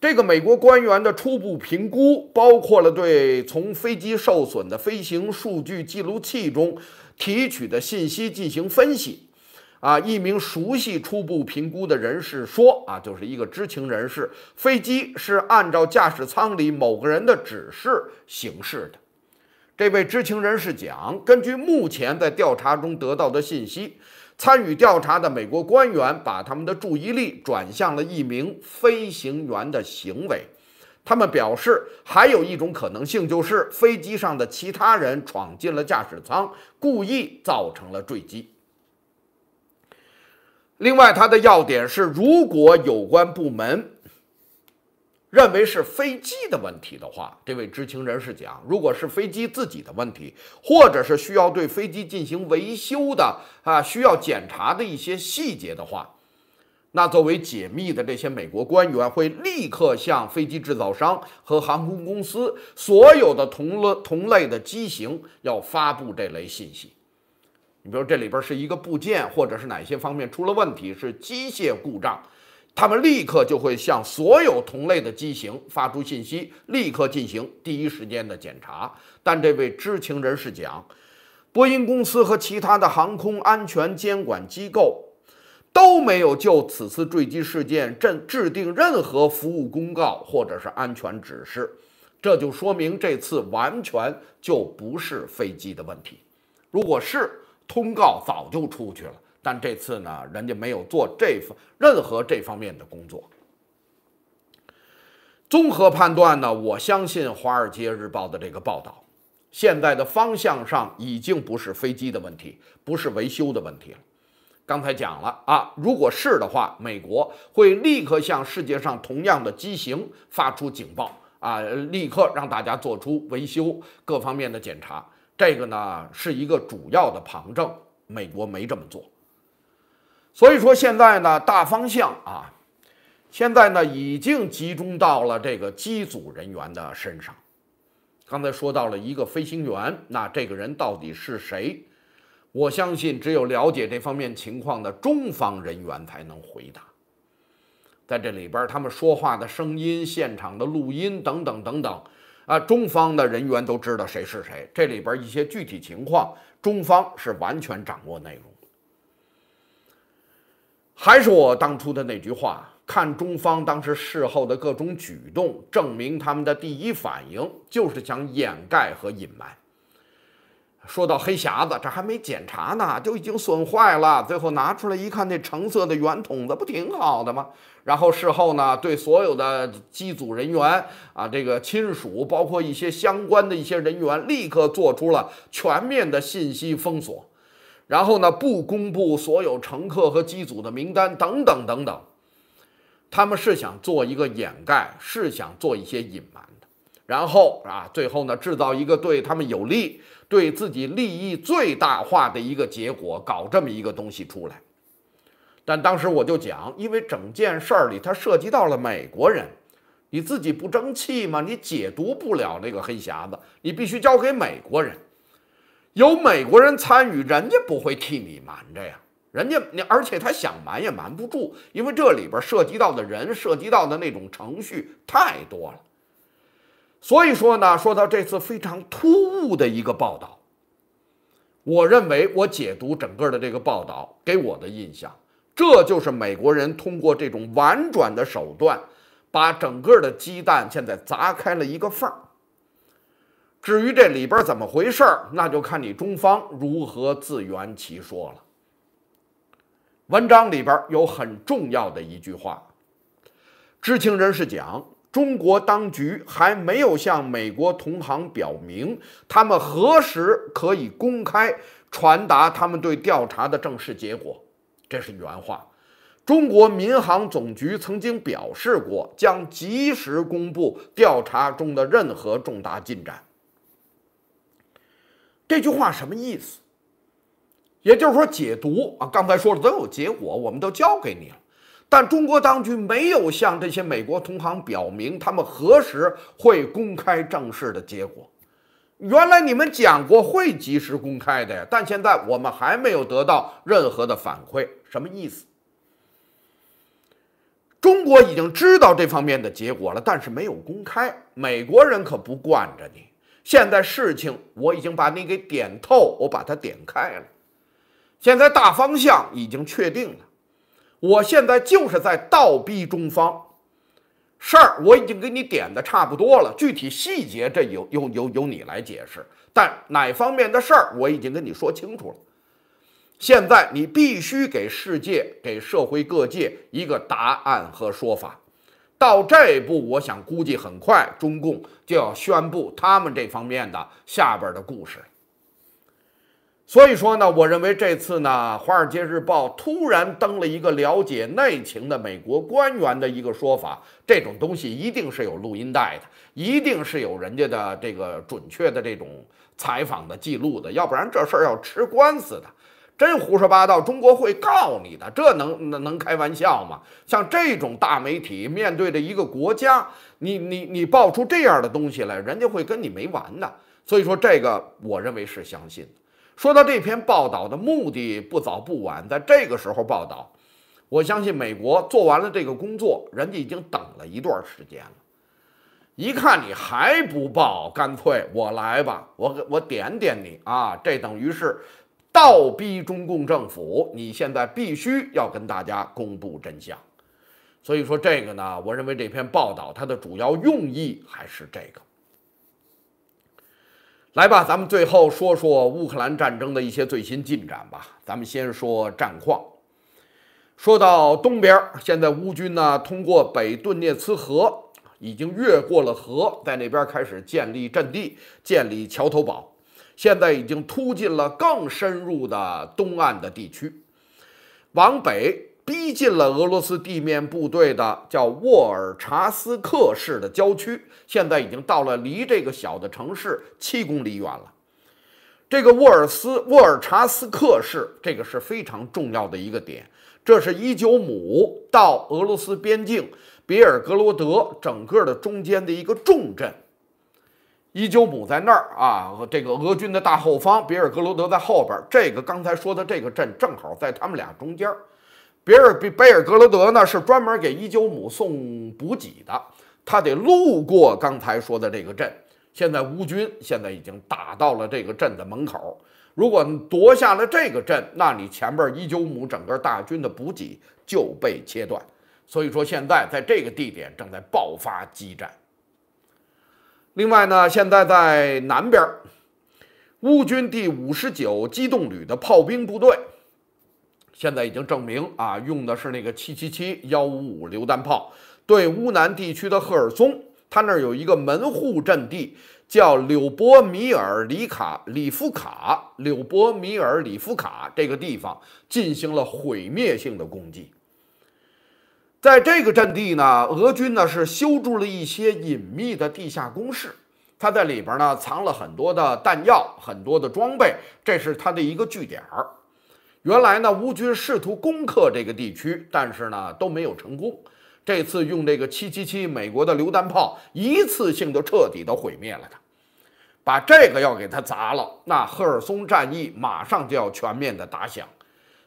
这个美国官员的初步评估包括了对从飞机受损的飞行数据记录器中提取的信息进行分析。啊，一名熟悉初步评估的人士说：“啊，就是一个知情人士，飞机是按照驾驶舱里某个人的指示行事的。”这位知情人士讲：“根据目前在调查中得到的信息，参与调查的美国官员把他们的注意力转向了一名飞行员的行为。他们表示，还有一种可能性就是飞机上的其他人闯进了驾驶舱，故意造成了坠机。”另外，它的要点是，如果有关部门认为是飞机的问题的话，这位知情人士讲，如果是飞机自己的问题，或者是需要对飞机进行维修的啊，需要检查的一些细节的话，那作为解密的这些美国官员会立刻向飞机制造商和航空公司所有的同了同类的机型要发布这类信息。你比如这里边是一个部件，或者是哪些方面出了问题，是机械故障，他们立刻就会向所有同类的机型发出信息，立刻进行第一时间的检查。但这位知情人士讲，波音公司和其他的航空安全监管机构都没有就此次坠机事件制制定任何服务公告或者是安全指示，这就说明这次完全就不是飞机的问题。如果是，通告早就出去了，但这次呢，人家没有做这任何这方面的工作。综合判断呢，我相信《华尔街日报》的这个报道，现在的方向上已经不是飞机的问题，不是维修的问题了。刚才讲了啊，如果是的话，美国会立刻向世界上同样的机型发出警报啊，立刻让大家做出维修各方面的检查。这个呢是一个主要的旁证，美国没这么做。所以说现在呢大方向啊，现在呢已经集中到了这个机组人员的身上。刚才说到了一个飞行员，那这个人到底是谁？我相信只有了解这方面情况的中方人员才能回答。在这里边，他们说话的声音、现场的录音等等等等。啊，中方的人员都知道谁是谁，这里边一些具体情况，中方是完全掌握内容。还是我当初的那句话，看中方当时事后的各种举动，证明他们的第一反应就是想掩盖和隐瞒。说到黑匣子，这还没检查呢，就已经损坏了。最后拿出来一看，那橙色的圆筒子不挺好的吗？然后事后呢，对所有的机组人员啊，这个亲属，包括一些相关的一些人员，立刻做出了全面的信息封锁。然后呢，不公布所有乘客和机组的名单，等等等等。他们是想做一个掩盖，是想做一些隐瞒的。然后啊，最后呢，制造一个对他们有利。对自己利益最大化的一个结果，搞这么一个东西出来。但当时我就讲，因为整件事儿里它涉及到了美国人，你自己不争气吗？你解读不了那个黑匣子，你必须交给美国人，有美国人参与，人家不会替你瞒着呀。人家你而且他想瞒也瞒不住，因为这里边涉及到的人、涉及到的那种程序太多了。所以说呢，说到这次非常突兀的一个报道，我认为我解读整个的这个报道给我的印象，这就是美国人通过这种婉转的手段，把整个的鸡蛋现在砸开了一个缝儿。至于这里边怎么回事儿，那就看你中方如何自圆其说了。文章里边有很重要的一句话，知情人士讲。中国当局还没有向美国同行表明，他们何时可以公开传达他们对调查的正式结果。这是原话。中国民航总局曾经表示过，将及时公布调查中的任何重大进展。这句话什么意思？也就是说，解读啊，刚才说的都有结果，我们都交给你了。但中国当局没有向这些美国同行表明他们何时会公开正式的结果。原来你们讲过会及时公开的呀，但现在我们还没有得到任何的反馈，什么意思？中国已经知道这方面的结果了，但是没有公开。美国人可不惯着你。现在事情我已经把你给点透，我把它点开了。现在大方向已经确定了。我现在就是在倒逼中方，事儿我已经给你点的差不多了，具体细节这由由由由你来解释。但哪方面的事儿我已经跟你说清楚了，现在你必须给世界、给社会各界一个答案和说法。到这一步，我想估计很快中共就要宣布他们这方面的下边的故事。所以说呢，我认为这次呢，《华尔街日报》突然登了一个了解内情的美国官员的一个说法，这种东西一定是有录音带的，一定是有人家的这个准确的这种采访的记录的，要不然这事儿要吃官司的。真胡说八道，中国会告你的，这能能开玩笑吗？像这种大媒体面对着一个国家，你你你爆出这样的东西来，人家会跟你没完的。所以说，这个我认为是相信的。说到这篇报道的目的，不早不晚，在这个时候报道，我相信美国做完了这个工作，人家已经等了一段时间了。一看你还不报，干脆我来吧，我我点点你啊，这等于是倒逼中共政府，你现在必须要跟大家公布真相。所以说这个呢，我认为这篇报道它的主要用意还是这个。来吧，咱们最后说说乌克兰战争的一些最新进展吧。咱们先说战况，说到东边，现在乌军呢通过北顿涅茨河已经越过了河，在那边开始建立阵地，建立桥头堡，现在已经突进了更深入的东岸的地区，往北。逼近了俄罗斯地面部队的叫沃尔查斯克市的郊区，现在已经到了离这个小的城市七公里远了。这个沃尔斯沃尔查斯克市，这个是非常重要的一个点。这是一九五到俄罗斯边境比尔格罗德整个的中间的一个重镇。一九五在那儿啊，这个俄军的大后方；比尔格罗德在后边。这个刚才说的这个镇正好在他们俩中间。别尔比贝尔格罗德呢是专门给伊久姆送补给的，他得路过刚才说的这个镇。现在乌军现在已经打到了这个镇的门口，如果夺下了这个镇，那你前边伊久姆整个大军的补给就被切断。所以说现在在这个地点正在爆发激战。另外呢，现在在南边，乌军第五十九机动旅的炮兵部队。现在已经证明啊，用的是那个七七七幺五五榴弹炮，对乌南地区的赫尔松，它那儿有一个门户阵地，叫柳波米尔里卡里夫卡，柳波米尔里夫卡这个地方进行了毁灭性的攻击。在这个阵地呢，俄军呢是修筑了一些隐秘的地下工事，它在里边呢藏了很多的弹药、很多的装备，这是它的一个据点儿。原来呢，乌军试图攻克这个地区，但是呢都没有成功。这次用这个777美国的榴弹炮，一次性就彻底的毁灭了它，把这个要给它砸了。那赫尔松战役马上就要全面的打响，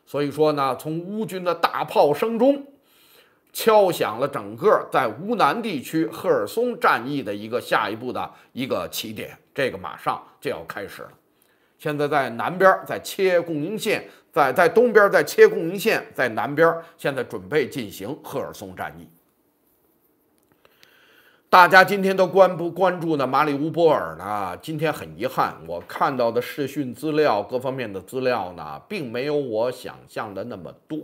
所以说呢，从乌军的大炮声中敲响了整个在乌南地区赫尔松战役的一个下一步的一个起点，这个马上就要开始了。现在在南边在切供应线，在在东边在切供应线，在南边现在准备进行赫尔松战役。大家今天都关不关注呢？马里乌波尔呢？今天很遗憾，我看到的视讯资料、各方面的资料呢，并没有我想象的那么多。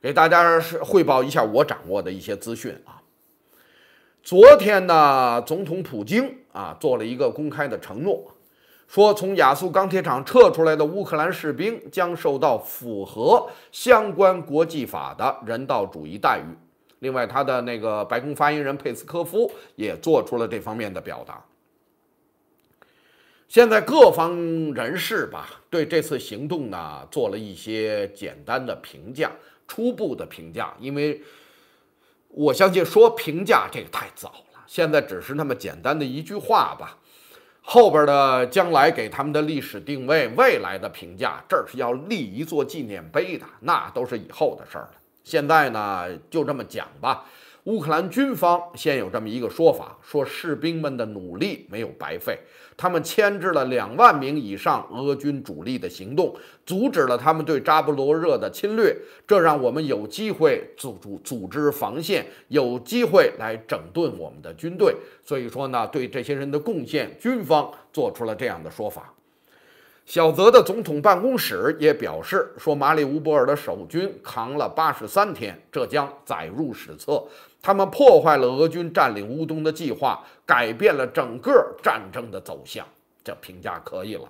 给大家是汇报一下我掌握的一些资讯啊。昨天呢，总统普京啊做了一个公开的承诺。说从亚速钢铁厂撤出来的乌克兰士兵将受到符合相关国际法的人道主义待遇。另外，他的那个白宫发言人佩斯科夫也做出了这方面的表达。现在各方人士吧对这次行动呢做了一些简单的评价，初步的评价，因为我相信说评价这个太早了，现在只是那么简单的一句话吧。后边的将来给他们的历史定位、未来的评价，这儿是要立一座纪念碑的，那都是以后的事儿了。现在呢，就这么讲吧。乌克兰军方现有这么一个说法，说士兵们的努力没有白费。他们牵制了两万名以上俄军主力的行动，阻止了他们对扎波罗热的侵略，这让我们有机会组组组织防线，有机会来整顿我们的军队。所以说呢，对这些人的贡献，军方做出了这样的说法。小泽的总统办公室也表示说，马里乌波尔的守军扛了八十三天，这将载入史册。他们破坏了俄军占领乌东的计划，改变了整个战争的走向。这评价可以了。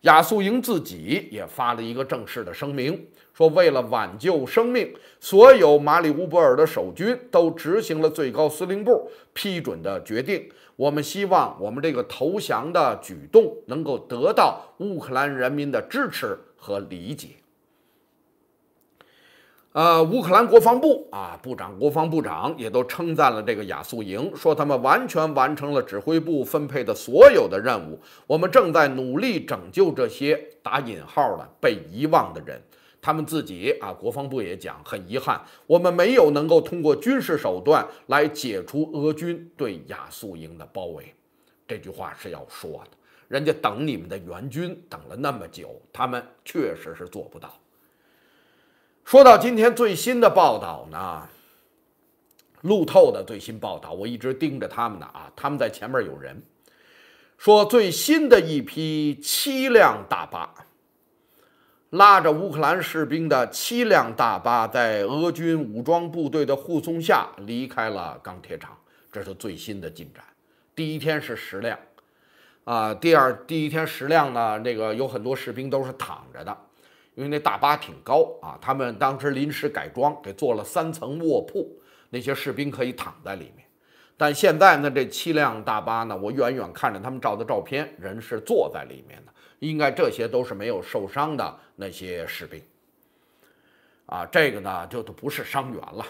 亚速营自己也发了一个正式的声明，说为了挽救生命，所有马里乌波尔的守军都执行了最高司令部批准的决定。我们希望我们这个投降的举动能够得到乌克兰人民的支持和理解。呃，乌克兰国防部啊，部长、国防部长也都称赞了这个亚速营，说他们完全完成了指挥部分配的所有的任务。我们正在努力拯救这些打引号的被遗忘的人。他们自己啊，国防部也讲，很遗憾，我们没有能够通过军事手段来解除俄军对亚速营的包围。这句话是要说的，人家等你们的援军等了那么久，他们确实是做不到。说到今天最新的报道呢，路透的最新报道，我一直盯着他们呢啊，他们在前面有人说最新的一批七辆大巴拉着乌克兰士兵的七辆大巴，在俄军武装部队的护送下离开了钢铁厂，这是最新的进展。第一天是十辆啊，第二第一天十辆呢，那个有很多士兵都是躺着的。因为那大巴挺高啊，他们当时临时改装，给做了三层卧铺，那些士兵可以躺在里面。但现在呢，这七辆大巴呢，我远远看着他们照的照片，人是坐在里面的，应该这些都是没有受伤的那些士兵。啊，这个呢就都不是伤员了。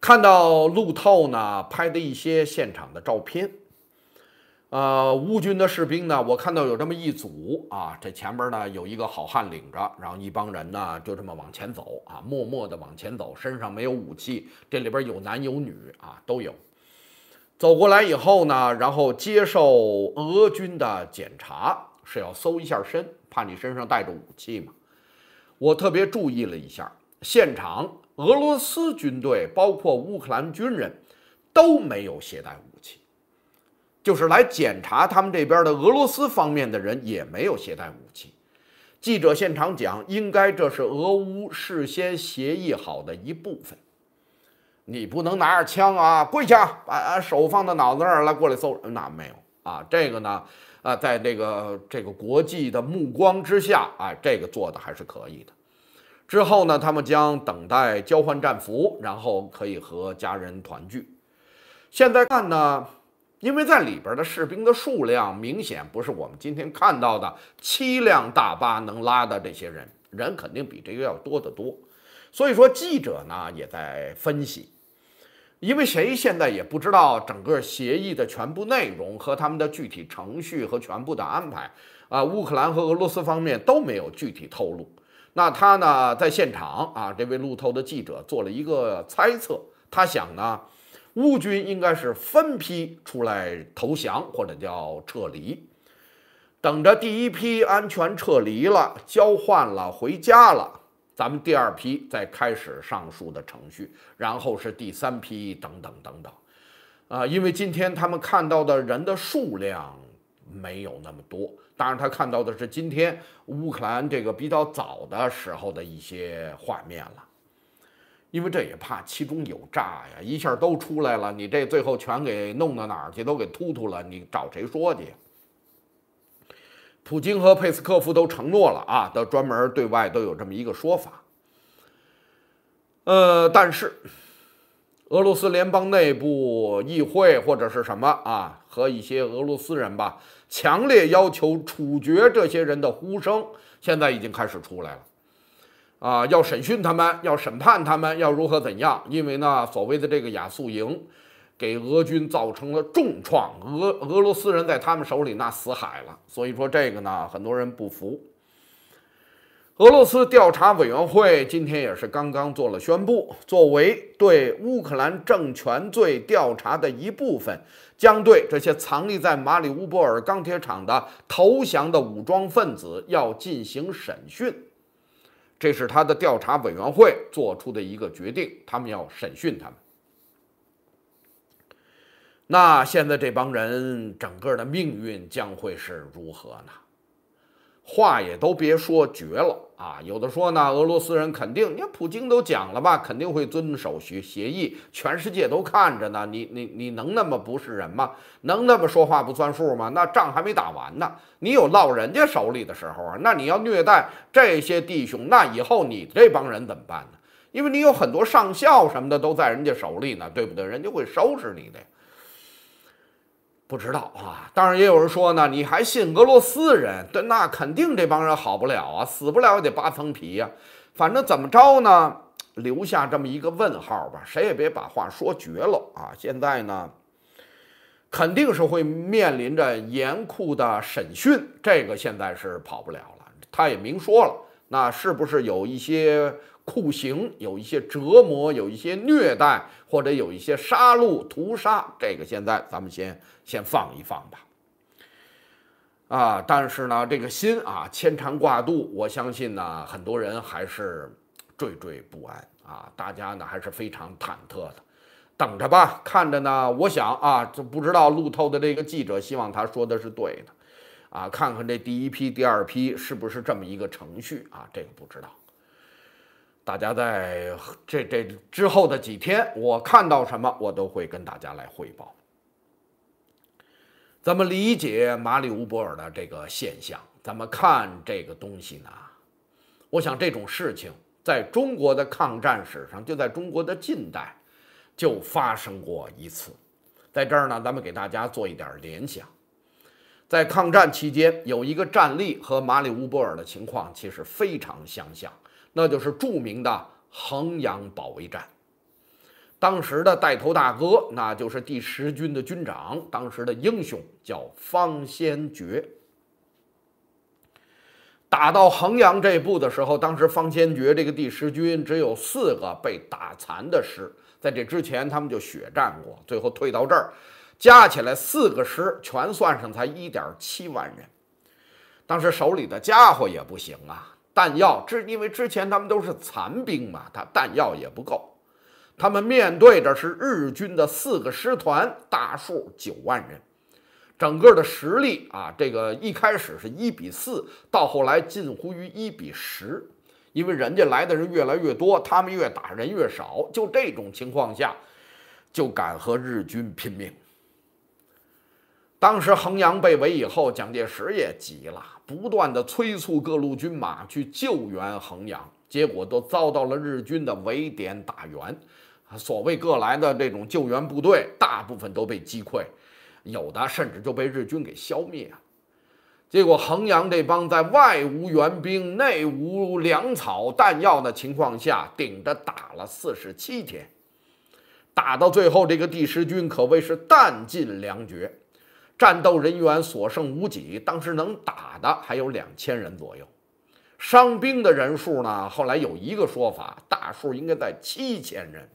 看到路透呢拍的一些现场的照片。呃，乌军的士兵呢？我看到有这么一组啊，这前边呢有一个好汉领着，然后一帮人呢就这么往前走啊，默默的往前走，身上没有武器。这里边有男有女啊，都有。走过来以后呢，然后接受俄军的检查，是要搜一下身，怕你身上带着武器嘛。我特别注意了一下，现场俄罗斯军队包括乌克兰军人，都没有携带武器。就是来检查，他们这边的俄罗斯方面的人也没有携带武器。记者现场讲，应该这是俄乌事先协议好的一部分。你不能拿着枪啊，跪下，把啊手放到脑子那儿来过来搜，那没有啊。这个呢，啊，在这个这个国际的目光之下啊，这个做的还是可以的。之后呢，他们将等待交换战俘，然后可以和家人团聚。现在看呢。因为在里边的士兵的数量明显不是我们今天看到的七辆大巴能拉的，这些人人肯定比这个要多得多。所以说，记者呢也在分析，因为谁现在也不知道整个协议的全部内容和他们的具体程序和全部的安排啊。乌克兰和俄罗斯方面都没有具体透露。那他呢在现场啊，这位路透的记者做了一个猜测，他想呢。乌军应该是分批出来投降，或者叫撤离，等着第一批安全撤离了、交换了、回家了，咱们第二批再开始上述的程序，然后是第三批，等等等等。啊，因为今天他们看到的人的数量没有那么多，当然他看到的是今天乌克兰这个比较早的时候的一些画面了。因为这也怕其中有诈呀，一下都出来了，你这最后全给弄到哪儿去？都给突突了，你找谁说去？普京和佩斯科夫都承诺了啊，都专门对外都有这么一个说法。呃，但是俄罗斯联邦内部议会或者是什么啊，和一些俄罗斯人吧，强烈要求处决这些人的呼声，现在已经开始出来了。啊，要审讯他们，要审判他们，要如何怎样？因为呢，所谓的这个雅速营，给俄军造成了重创，俄俄罗斯人在他们手里那死海了。所以说这个呢，很多人不服。俄罗斯调查委员会今天也是刚刚做了宣布，作为对乌克兰政权罪调查的一部分，将对这些藏匿在马里乌波尔钢铁厂的投降的武装分子要进行审讯。这是他的调查委员会做出的一个决定，他们要审讯他们。那现在这帮人整个的命运将会是如何呢？话也都别说绝了啊！有的说呢，俄罗斯人肯定，你看普京都讲了吧，肯定会遵守协协议，全世界都看着呢。你你你能那么不是人吗？能那么说话不算数吗？那仗还没打完呢，你有落人家手里的时候啊？那你要虐待这些弟兄，那以后你这帮人怎么办呢？因为你有很多上校什么的都在人家手里呢，对不对？人家会收拾你的。不知道啊，当然也有人说呢，你还信俄罗斯人？那肯定这帮人好不了啊，死不了也得扒层皮呀。反正怎么着呢，留下这么一个问号吧，谁也别把话说绝了啊。现在呢，肯定是会面临着严酷的审讯，这个现在是跑不了了。他也明说了，那是不是有一些？酷刑有一些折磨，有一些虐待，或者有一些杀戮、屠杀，这个现在咱们先先放一放吧。啊，但是呢，这个心啊牵肠挂肚，我相信呢，很多人还是惴惴不安啊，大家呢还是非常忐忑的，等着吧，看着呢。我想啊，这不知道路透的这个记者，希望他说的是对的，啊，看看这第一批、第二批是不是这么一个程序啊，这个不知道。大家在这这之后的几天，我看到什么，我都会跟大家来汇报。怎么理解马里乌波尔的这个现象？怎么看这个东西呢？我想这种事情在中国的抗战史上，就在中国的近代就发生过一次。在这儿呢，咱们给大家做一点联想。在抗战期间，有一个战例和马里乌波尔的情况其实非常相像。那就是著名的衡阳保卫战，当时的带头大哥，那就是第十军的军长，当时的英雄叫方先觉。打到衡阳这步的时候，当时方先觉这个第十军只有四个被打残的师，在这之前他们就血战过，最后退到这儿，加起来四个师全算上才一点七万人，当时手里的家伙也不行啊。弹药之，因为之前他们都是残兵嘛，他弹药也不够。他们面对着是日军的四个师团，大数九万人，整个的实力啊，这个一开始是一比四，到后来近乎于一比十，因为人家来的人越来越多，他们越打人越少。就这种情况下，就敢和日军拼命。当时衡阳被围以后，蒋介石也急了。不断的催促各路军马去救援衡阳，结果都遭到了日军的围点打援。所谓各来的这种救援部队，大部分都被击溃，有的甚至就被日军给消灭了。结果衡阳这帮在外无援兵、内无粮草弹药的情况下，顶着打了四十七天，打到最后，这个第十军可谓是弹尽粮绝。战斗人员所剩无几，当时能打的还有两千人左右，伤兵的人数呢？后来有一个说法，大数应该在七千人，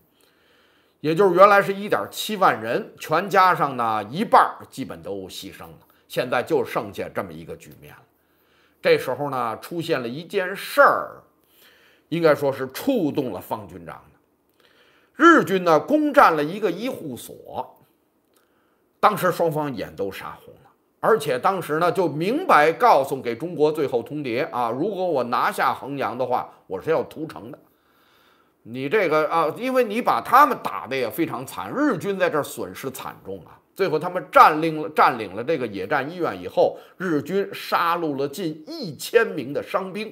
也就是原来是一点七万人，全加上呢，一半基本都牺牲了，现在就剩下这么一个局面了。这时候呢，出现了一件事儿，应该说是触动了方军长的，日军呢攻占了一个医护所。当时双方眼都杀红了，而且当时呢就明白告诉给中国最后通牒啊，如果我拿下衡阳的话，我是要屠城的。你这个啊，因为你把他们打得也非常惨，日军在这儿损失惨重啊。最后他们占领了占领了这个野战医院以后，日军杀戮了近一千名的伤兵，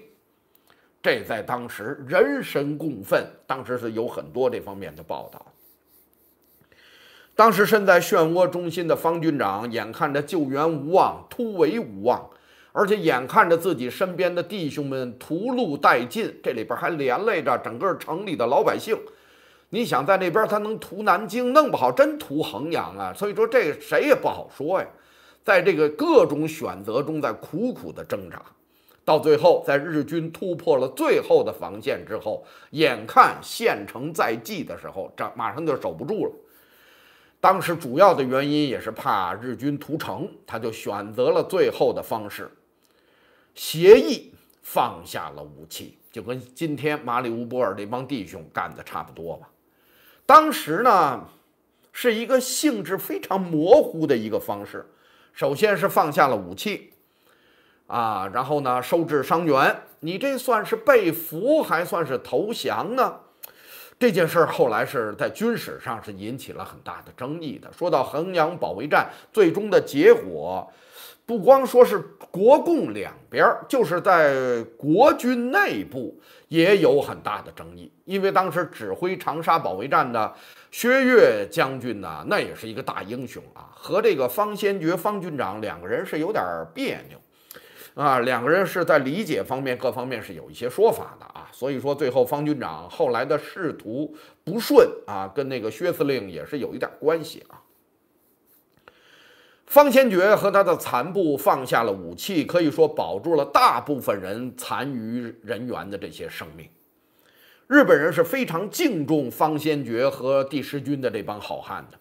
这在当时人神共愤，当时是有很多这方面的报道。当时身在漩涡中心的方军长，眼看着救援无望，突围无望，而且眼看着自己身边的弟兄们屠戮殆尽，这里边还连累着整个城里的老百姓。你想在那边他能屠南京，弄不好真屠衡阳啊！所以说这谁也不好说呀，在这个各种选择中，在苦苦的挣扎，到最后在日军突破了最后的防线之后，眼看县城在即的时候，这马上就守不住了。当时主要的原因也是怕日军屠城，他就选择了最后的方式，协议放下了武器，就跟今天马里乌波尔这帮弟兄干的差不多吧。当时呢，是一个性质非常模糊的一个方式，首先是放下了武器，啊，然后呢收治伤员，你这算是被俘还算是投降呢？这件事儿后来是在军史上是引起了很大的争议的。说到衡阳保卫战最终的结果，不光说是国共两边儿，就是在国军内部也有很大的争议。因为当时指挥长沙保卫战的薛岳将军呢，那也是一个大英雄啊，和这个方先觉方军长两个人是有点别扭。啊，两个人是在理解方面各方面是有一些说法的啊，所以说最后方军长后来的仕途不顺啊，跟那个薛司令也是有一点关系啊。方先觉和他的残部放下了武器，可以说保住了大部分人残余人员的这些生命。日本人是非常敬重方先觉和第十军的这帮好汉的。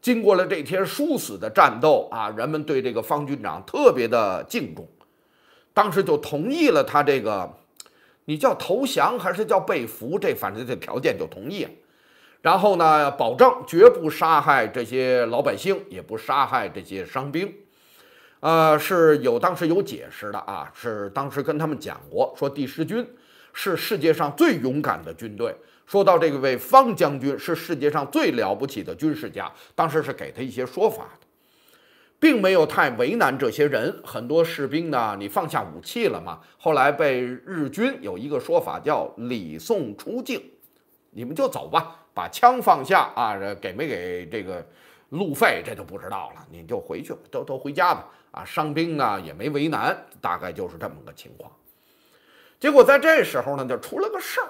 经过了这天殊死的战斗啊，人们对这个方军长特别的敬重。当时就同意了他这个，你叫投降还是叫被俘？这反正这条件就同意。然后呢，保证绝不杀害这些老百姓，也不杀害这些伤兵。呃，是有当时有解释的啊，是当时跟他们讲过，说第十军是世界上最勇敢的军队。说到这位方将军是世界上最了不起的军事家，当时是给他一些说法的。并没有太为难这些人，很多士兵呢，你放下武器了吗？后来被日军有一个说法叫“礼送出境”，你们就走吧，把枪放下啊，给没给这个路费这就不知道了，你就回去吧，都都回家吧啊，伤兵呢也没为难，大概就是这么个情况。结果在这时候呢，就出了个事儿，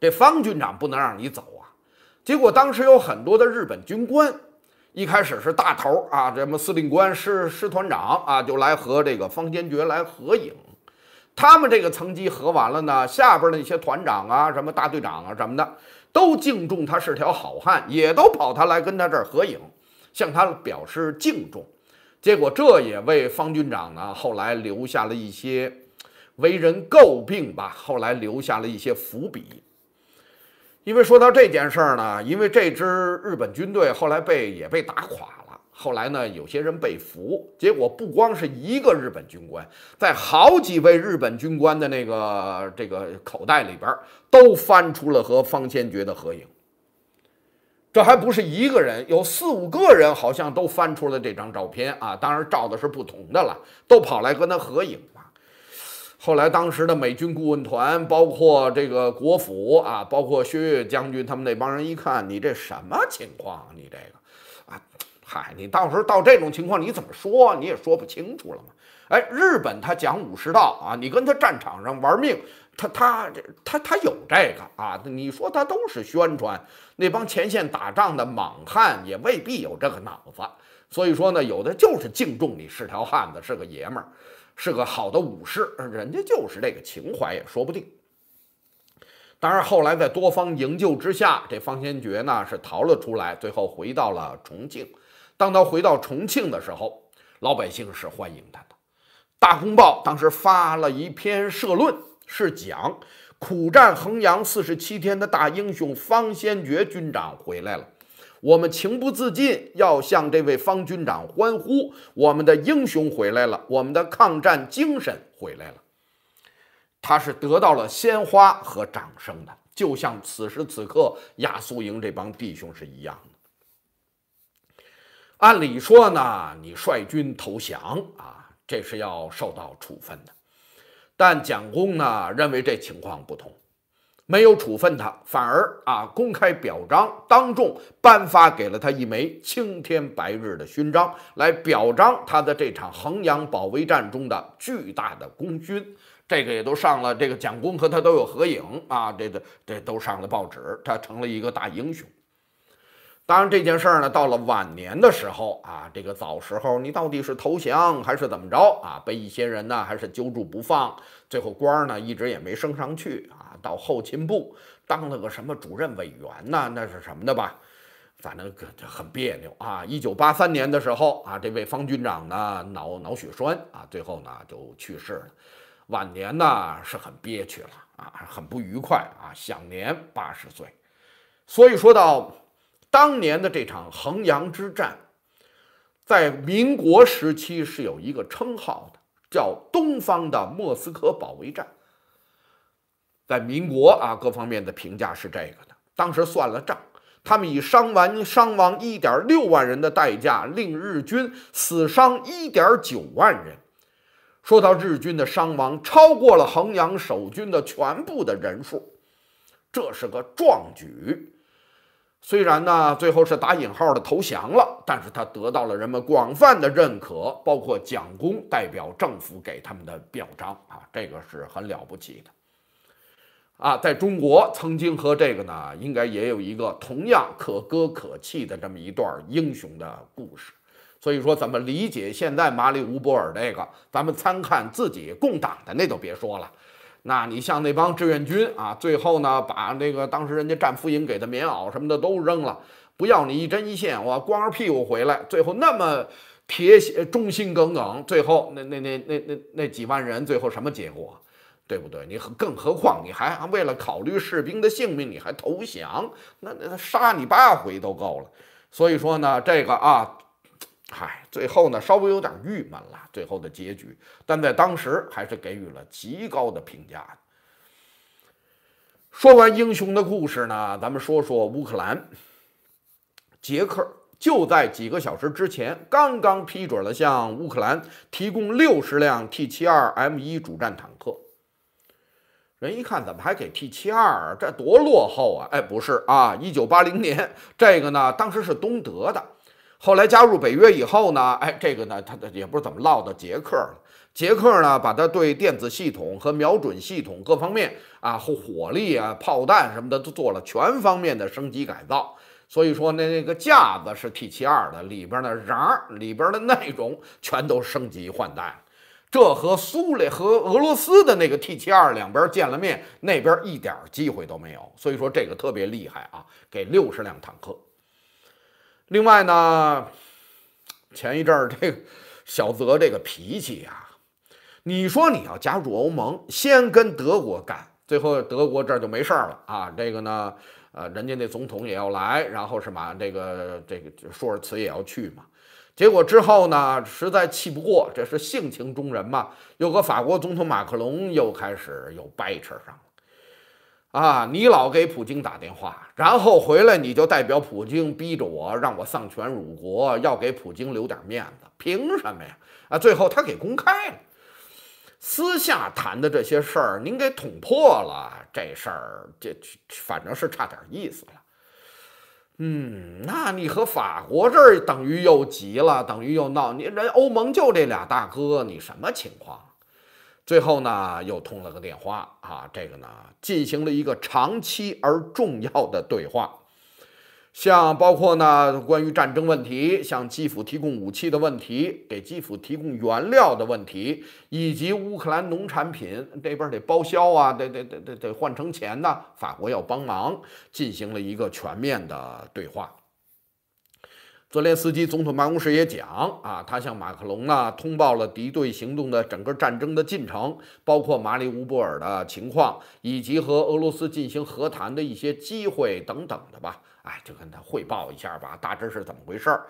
这方军长不能让你走啊。结果当时有很多的日本军官。一开始是大头啊，什么司令官、师师团长啊，就来和这个方坚决来合影。他们这个层级合完了呢，下边那些团长啊、什么大队长啊什么的，都敬重他是条好汉，也都跑他来跟他这儿合影，向他表示敬重。结果这也为方军长呢后来留下了一些为人诟病吧，后来留下了一些伏笔。因为说到这件事儿呢，因为这支日本军队后来被也被打垮了，后来呢，有些人被俘，结果不光是一个日本军官，在好几位日本军官的那个这个口袋里边都翻出了和方先觉的合影。这还不是一个人，有四五个人好像都翻出了这张照片啊，当然照的是不同的了，都跑来跟他合影。后来，当时的美军顾问团，包括这个国府啊，包括薛岳将军他们那帮人一看，你这什么情况？你这个，啊，嗨，你到时候到这种情况你怎么说？你也说不清楚了嘛。哎，日本他讲武士道啊，你跟他战场上玩命，他他这他他有这个啊？你说他都是宣传，那帮前线打仗的莽汉也未必有这个脑子。所以说呢，有的就是敬重你是条汉子，是个爷们儿。是个好的武士，人家就是这个情怀也说不定。当然，后来在多方营救之下，这方先觉呢是逃了出来，最后回到了重庆。当他回到重庆的时候，老百姓是欢迎他的。《大公报》当时发了一篇社论，是讲苦战衡阳四十七天的大英雄方先觉军长回来了。我们情不自禁要向这位方军长欢呼，我们的英雄回来了，我们的抗战精神回来了。他是得到了鲜花和掌声的，就像此时此刻亚速营这帮弟兄是一样的。按理说呢，你率军投降啊，这是要受到处分的。但蒋公呢，认为这情况不同。没有处分他，反而啊公开表彰，当众颁发给了他一枚青天白日的勋章，来表彰他的这场衡阳保卫战中的巨大的功勋。这个也都上了，这个蒋公和他都有合影啊，这个这都上了报纸，他成了一个大英雄。当然这件事儿呢，到了晚年的时候啊，这个早时候你到底是投降还是怎么着啊，被一些人呢还是揪住不放，最后官儿呢一直也没升上去啊。到后勤部当了个什么主任委员呢？那是什么的吧？反正很别扭啊！一九八三年的时候啊，这位方军长呢，脑脑血栓啊，最后呢就去世了。晚年呢是很憋屈了啊，很不愉快啊，享年八十岁。所以说到当年的这场衡阳之战，在民国时期是有一个称号的，叫“东方的莫斯科保卫战”。在民国啊，各方面的评价是这个的。当时算了账，他们以伤亡伤亡一点六万人的代价，令日军死伤一点九万人。说到日军的伤亡，超过了衡阳守军的全部的人数，这是个壮举。虽然呢，最后是打引号的投降了，但是他得到了人们广泛的认可，包括蒋公代表政府给他们的表彰啊，这个是很了不起的。啊，在中国曾经和这个呢，应该也有一个同样可歌可泣的这么一段英雄的故事。所以说，怎么理解现在马里乌波尔这个，咱们参看自己共党的那都别说了。那你像那帮志愿军啊，最后呢，把那个当时人家战俘营给的棉袄什么的都扔了，不要你一针一线，我光着屁股回来。最后那么铁血忠心耿耿，最后那那那那那那几万人，最后什么结果？对不对？你更何况你还为了考虑士兵的性命，你还投降，那那杀你八回都够了。所以说呢，这个啊，唉，最后呢稍微有点郁闷了，最后的结局。但在当时还是给予了极高的评价说完英雄的故事呢，咱们说说乌克兰。捷克就在几个小时之前刚刚批准了向乌克兰提供六十辆 T 七二 M 一主战坦克。人一看，怎么还给 T 七二？这多落后啊！哎，不是啊，一九八零年这个呢，当时是东德的，后来加入北约以后呢，哎，这个呢，他他也不知道怎么落到捷克了。捷克呢，把它对电子系统和瞄准系统各方面啊、火力啊、炮弹什么的都做了全方面的升级改造。所以说，那那个架子是 T 七二的，里边的瓤里边的内容全都升级换代。这和苏联和俄罗斯的那个 T 七二两边见了面，那边一点机会都没有，所以说这个特别厉害啊，给六十辆坦克。另外呢，前一阵儿这个小泽这个脾气呀，你说你要加入欧盟，先跟德国干，最后德国这就没事儿了啊。这个呢，呃，人家那总统也要来，然后什么这个这个舒尔茨也要去嘛。结果之后呢，实在气不过，这是性情中人嘛，又和法国总统马克龙又开始又掰扯上了。啊，你老给普京打电话，然后回来你就代表普京逼着我让我丧权辱国，要给普京留点面子，凭什么呀？啊，最后他给公开了，私下谈的这些事儿您给捅破了，这事儿这反正是差点意思。嗯，那你和法国这儿等于又急了，等于又闹。你人欧盟就这俩大哥，你什么情况？最后呢，又通了个电话啊，这个呢，进行了一个长期而重要的对话。像包括呢，关于战争问题，向基辅提供武器的问题，给基辅提供原料的问题，以及乌克兰农产品这边得报销啊，得得得得得换成钱呐，法国要帮忙，进行了一个全面的对话。泽连斯基总统办公室也讲啊，他向马克龙呢通报了敌对行动的整个战争的进程，包括马里乌波尔的情况，以及和俄罗斯进行和谈的一些机会等等的吧。哎，就跟他汇报一下吧，大致是怎么回事儿。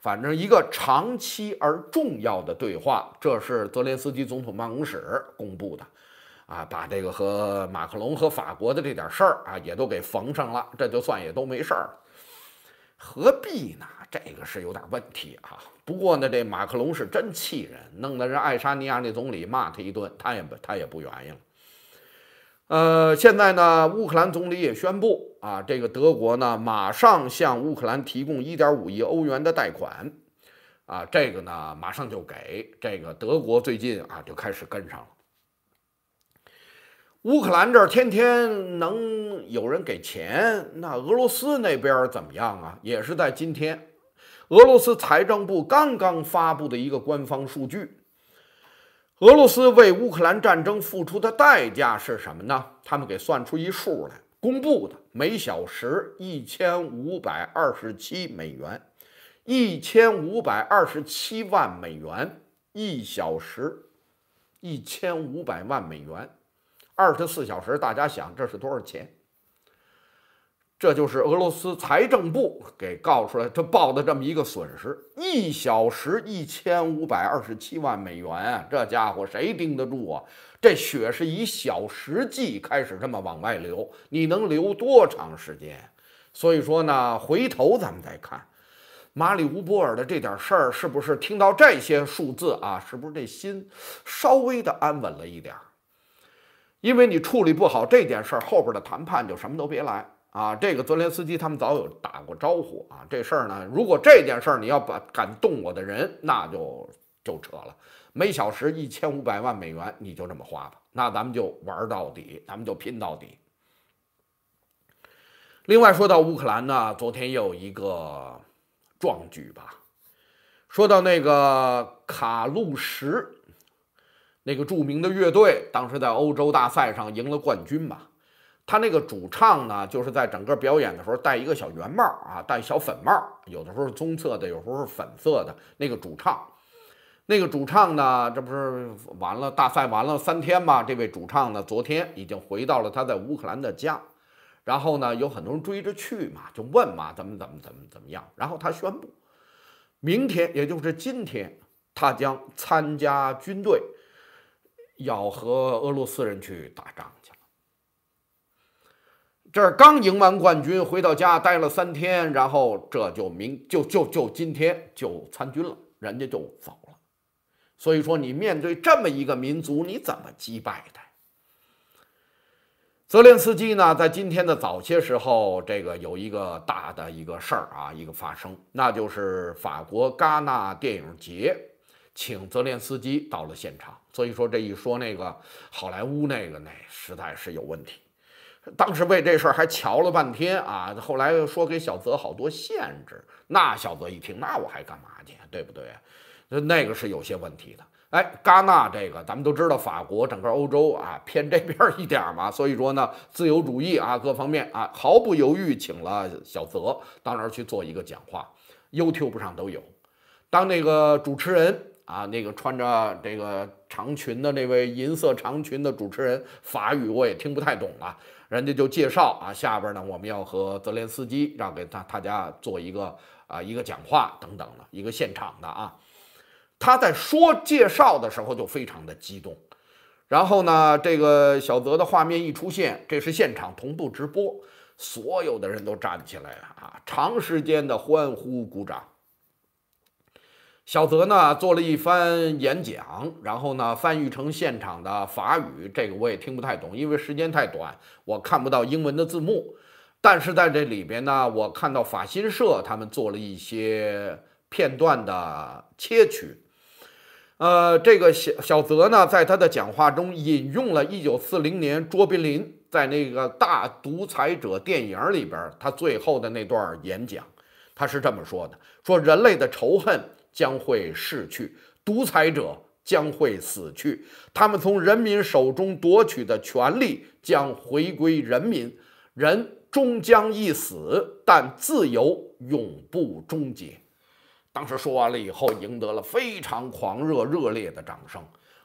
反正一个长期而重要的对话，这是泽连斯基总统办公室公布的。啊，把这个和马克龙和法国的这点事儿啊，也都给缝上了，这就算也都没事儿了。何必呢？这个是有点问题啊。不过呢，这马克龙是真气人，弄得人爱沙尼亚那总理骂他一顿，他也他也不愿意了。呃，现在呢，乌克兰总理也宣布啊，这个德国呢马上向乌克兰提供1.5亿欧元的贷款，啊，这个呢马上就给，这个德国最近啊就开始跟上了。乌克兰这儿天天能有人给钱，那俄罗斯那边怎么样啊？也是在今天，俄罗斯财政部刚刚发布的一个官方数据。俄罗斯为乌克兰战争付出的代价是什么呢？他们给算出一数来公布的，每小时一千五百二十七美元，一千五百二十七万美元一小时，一千五百万美元，二十四小时，大家想这是多少钱？这就是俄罗斯财政部给告出来，他报的这么一个损失，一小时一千五百二十七万美元啊！这家伙谁盯得住啊？这血是以小时计开始这么往外流，你能流多长时间？所以说呢，回头咱们再看马里乌波尔的这点事儿，是不是听到这些数字啊？是不是这心稍微的安稳了一点儿？因为你处理不好这件事儿，后边的谈判就什么都别来。啊，这个泽连斯基他们早有打过招呼啊。这事儿呢，如果这件事儿你要把敢动我的人，那就就扯了。每小时一千五百万美元，你就这么花吧。那咱们就玩到底，咱们就拼到底。另外说到乌克兰呢，昨天又一个壮举吧。说到那个卡路石，那个著名的乐队，当时在欧洲大赛上赢了冠军吧。他那个主唱呢，就是在整个表演的时候戴一个小圆帽啊，戴小粉帽，有的时候是棕色的，有时候是粉色的。那个主唱，那个主唱呢，这不是完了，大赛完了三天嘛？这位主唱呢，昨天已经回到了他在乌克兰的家。然后呢，有很多人追着去嘛，就问嘛，怎么怎么怎么怎么样？然后他宣布，明天也就是今天，他将参加军队，要和俄罗斯人去打仗。这刚赢完冠军，回到家待了三天，然后这就明就就就今天就参军了，人家就走了。所以说，你面对这么一个民族，你怎么击败的？泽连斯基呢？在今天的早些时候，这个有一个大的一个事儿啊，一个发生，那就是法国戛纳电影节请泽连斯基到了现场。所以说，这一说那个好莱坞那个那实在是有问题。当时为这事儿还瞧了半天啊，后来说给小泽好多限制，那小泽一听，那我还干嘛去？对不对？那个是有些问题的。哎，戛纳这个咱们都知道，法国整个欧洲啊偏这边一点嘛，所以说呢，自由主义啊各方面啊毫不犹豫请了小泽到那儿去做一个讲话，YouTube 上都有。当那个主持人啊，那个穿着这个长裙的那位银色长裙的主持人，法语我也听不太懂啊。人家就介绍啊，下边呢我们要和泽连斯基让给他大家做一个啊一个讲话等等的一个现场的啊，他在说介绍的时候就非常的激动，然后呢这个小泽的画面一出现，这是现场同步直播，所有的人都站起来了啊，长时间的欢呼鼓掌。小泽呢做了一番演讲，然后呢翻译成现场的法语，这个我也听不太懂，因为时间太短，我看不到英文的字幕。但是在这里边呢，我看到法新社他们做了一些片段的切取。呃，这个小小泽呢在他的讲话中引用了1940年卓别林在那个《大独裁者》电影里边他最后的那段演讲，他是这么说的：说人类的仇恨。将会逝去，独裁者将会死去，他们从人民手中夺取的权利将回归人民。人终将一死，但自由永不终结。当时说完了以后，赢得了非常狂热、热烈的掌声。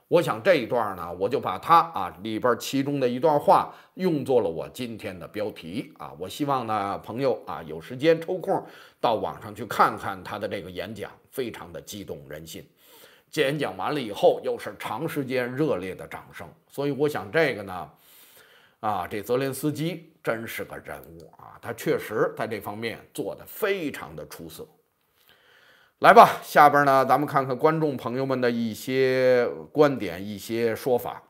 我想这一段呢，我就把它啊里边其中的一段话用作了我今天的标题啊。我希望呢，朋友啊，有时间抽空到网上去看看他的这个演讲。非常的激动人心，演讲完了以后，又是长时间热烈的掌声。所以我想，这个呢，啊，这泽连斯基真是个人物啊，他确实在这方面做的非常的出色。来吧，下边呢，咱们看看观众朋友们的一些观点，一些说法。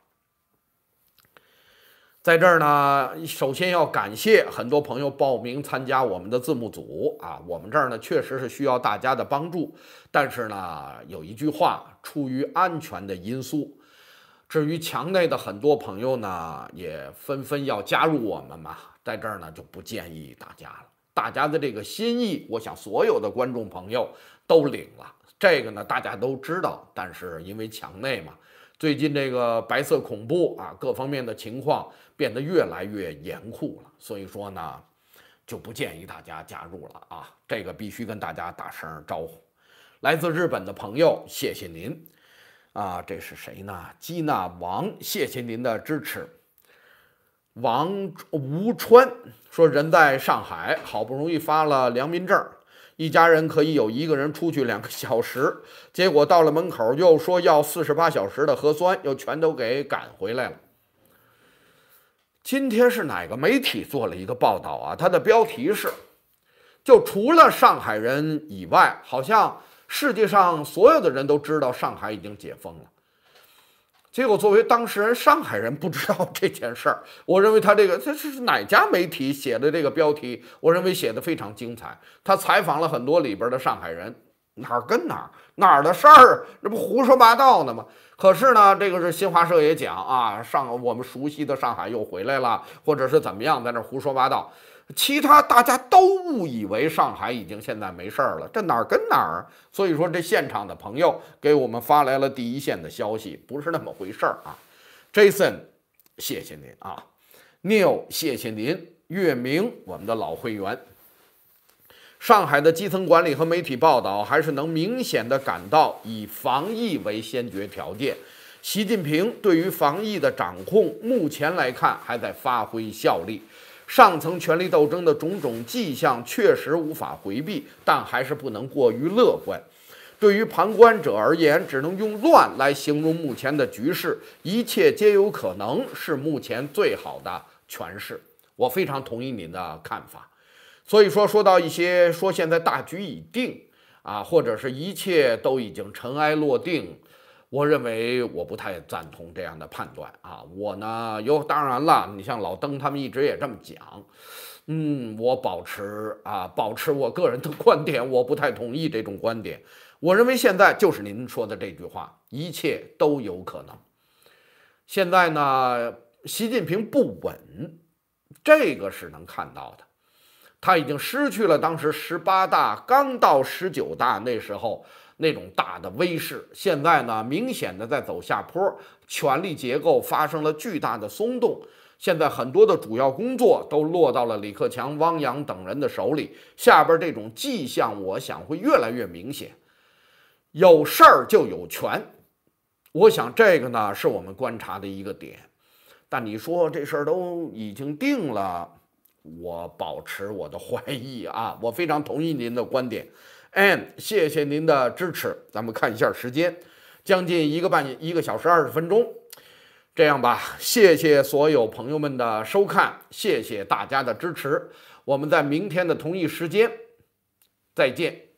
在这儿呢，首先要感谢很多朋友报名参加我们的字幕组啊，我们这儿呢确实是需要大家的帮助。但是呢，有一句话，出于安全的因素，至于墙内的很多朋友呢，也纷纷要加入我们嘛，在这儿呢就不建议大家了。大家的这个心意，我想所有的观众朋友都领了，这个呢大家都知道，但是因为墙内嘛，最近这个白色恐怖啊，各方面的情况。变得越来越严酷了，所以说呢，就不建议大家加入了啊。这个必须跟大家打声招呼。来自日本的朋友，谢谢您啊。这是谁呢？基纳王，谢谢您的支持。王吴川说：“人在上海，好不容易发了良民证，一家人可以有一个人出去两个小时，结果到了门口又说要四十八小时的核酸，又全都给赶回来了。”今天是哪个媒体做了一个报道啊？它的标题是，就除了上海人以外，好像世界上所有的人都知道上海已经解封了。结果作为当事人，上海人不知道这件事儿。我认为他这个这是哪家媒体写的这个标题？我认为写的非常精彩。他采访了很多里边的上海人。哪儿跟哪儿，哪儿的事儿，这不胡说八道呢吗？可是呢，这个是新华社也讲啊，上我们熟悉的上海又回来了，或者是怎么样，在那胡说八道。其他大家都误以为上海已经现在没事儿了，这哪儿跟哪儿？所以说，这现场的朋友给我们发来了第一线的消息，不是那么回事儿啊。Jason，谢谢您啊，Neil，谢谢您，月明，我们的老会员。上海的基层管理和媒体报道，还是能明显的感到以防疫为先决条件。习近平对于防疫的掌控，目前来看还在发挥效力。上层权力斗争的种种迹象确实无法回避，但还是不能过于乐观。对于旁观者而言，只能用“乱”来形容目前的局势。一切皆有可能，是目前最好的诠释。我非常同意您的看法。所以说，说到一些说现在大局已定啊，或者是一切都已经尘埃落定，我认为我不太赞同这样的判断啊。我呢，有当然了，你像老登他们一直也这么讲，嗯，我保持啊，保持我个人的观点，我不太同意这种观点。我认为现在就是您说的这句话，一切都有可能。现在呢，习近平不稳，这个是能看到的。他已经失去了当时十八大刚到十九大那时候那种大的威势，现在呢，明显的在走下坡，权力结构发生了巨大的松动。现在很多的主要工作都落到了李克强、汪洋等人的手里，下边这种迹象，我想会越来越明显。有事儿就有权，我想这个呢是我们观察的一个点。但你说这事儿都已经定了。我保持我的怀疑啊，我非常同意您的观点，嗯，谢谢您的支持。咱们看一下时间，将近一个半一个小时二十分钟。这样吧，谢谢所有朋友们的收看，谢谢大家的支持。我们在明天的同一时间再见。